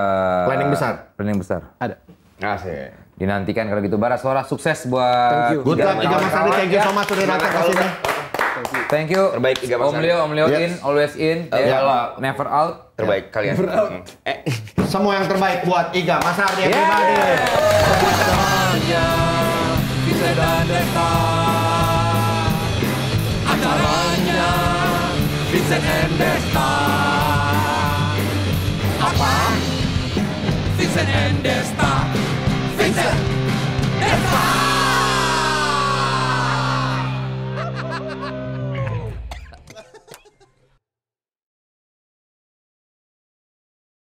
planning besar planning besar ada Asik. Ah, Dinantikan kalau gitu bara suara sukses buat Good luck tiga Mas Adi, thank you so much sudah datang ke sini. Thank you. Terbaik tiga Mas Om Leo, Om Leo in, always in, oh, iya. never out. Terbaik kalian. Never out. Hmm. Eh. Semua yang terbaik buat Iga Mas Ardi kasih. Hanya bisa datang. Vincent and end Apa? Vincent and Desmond.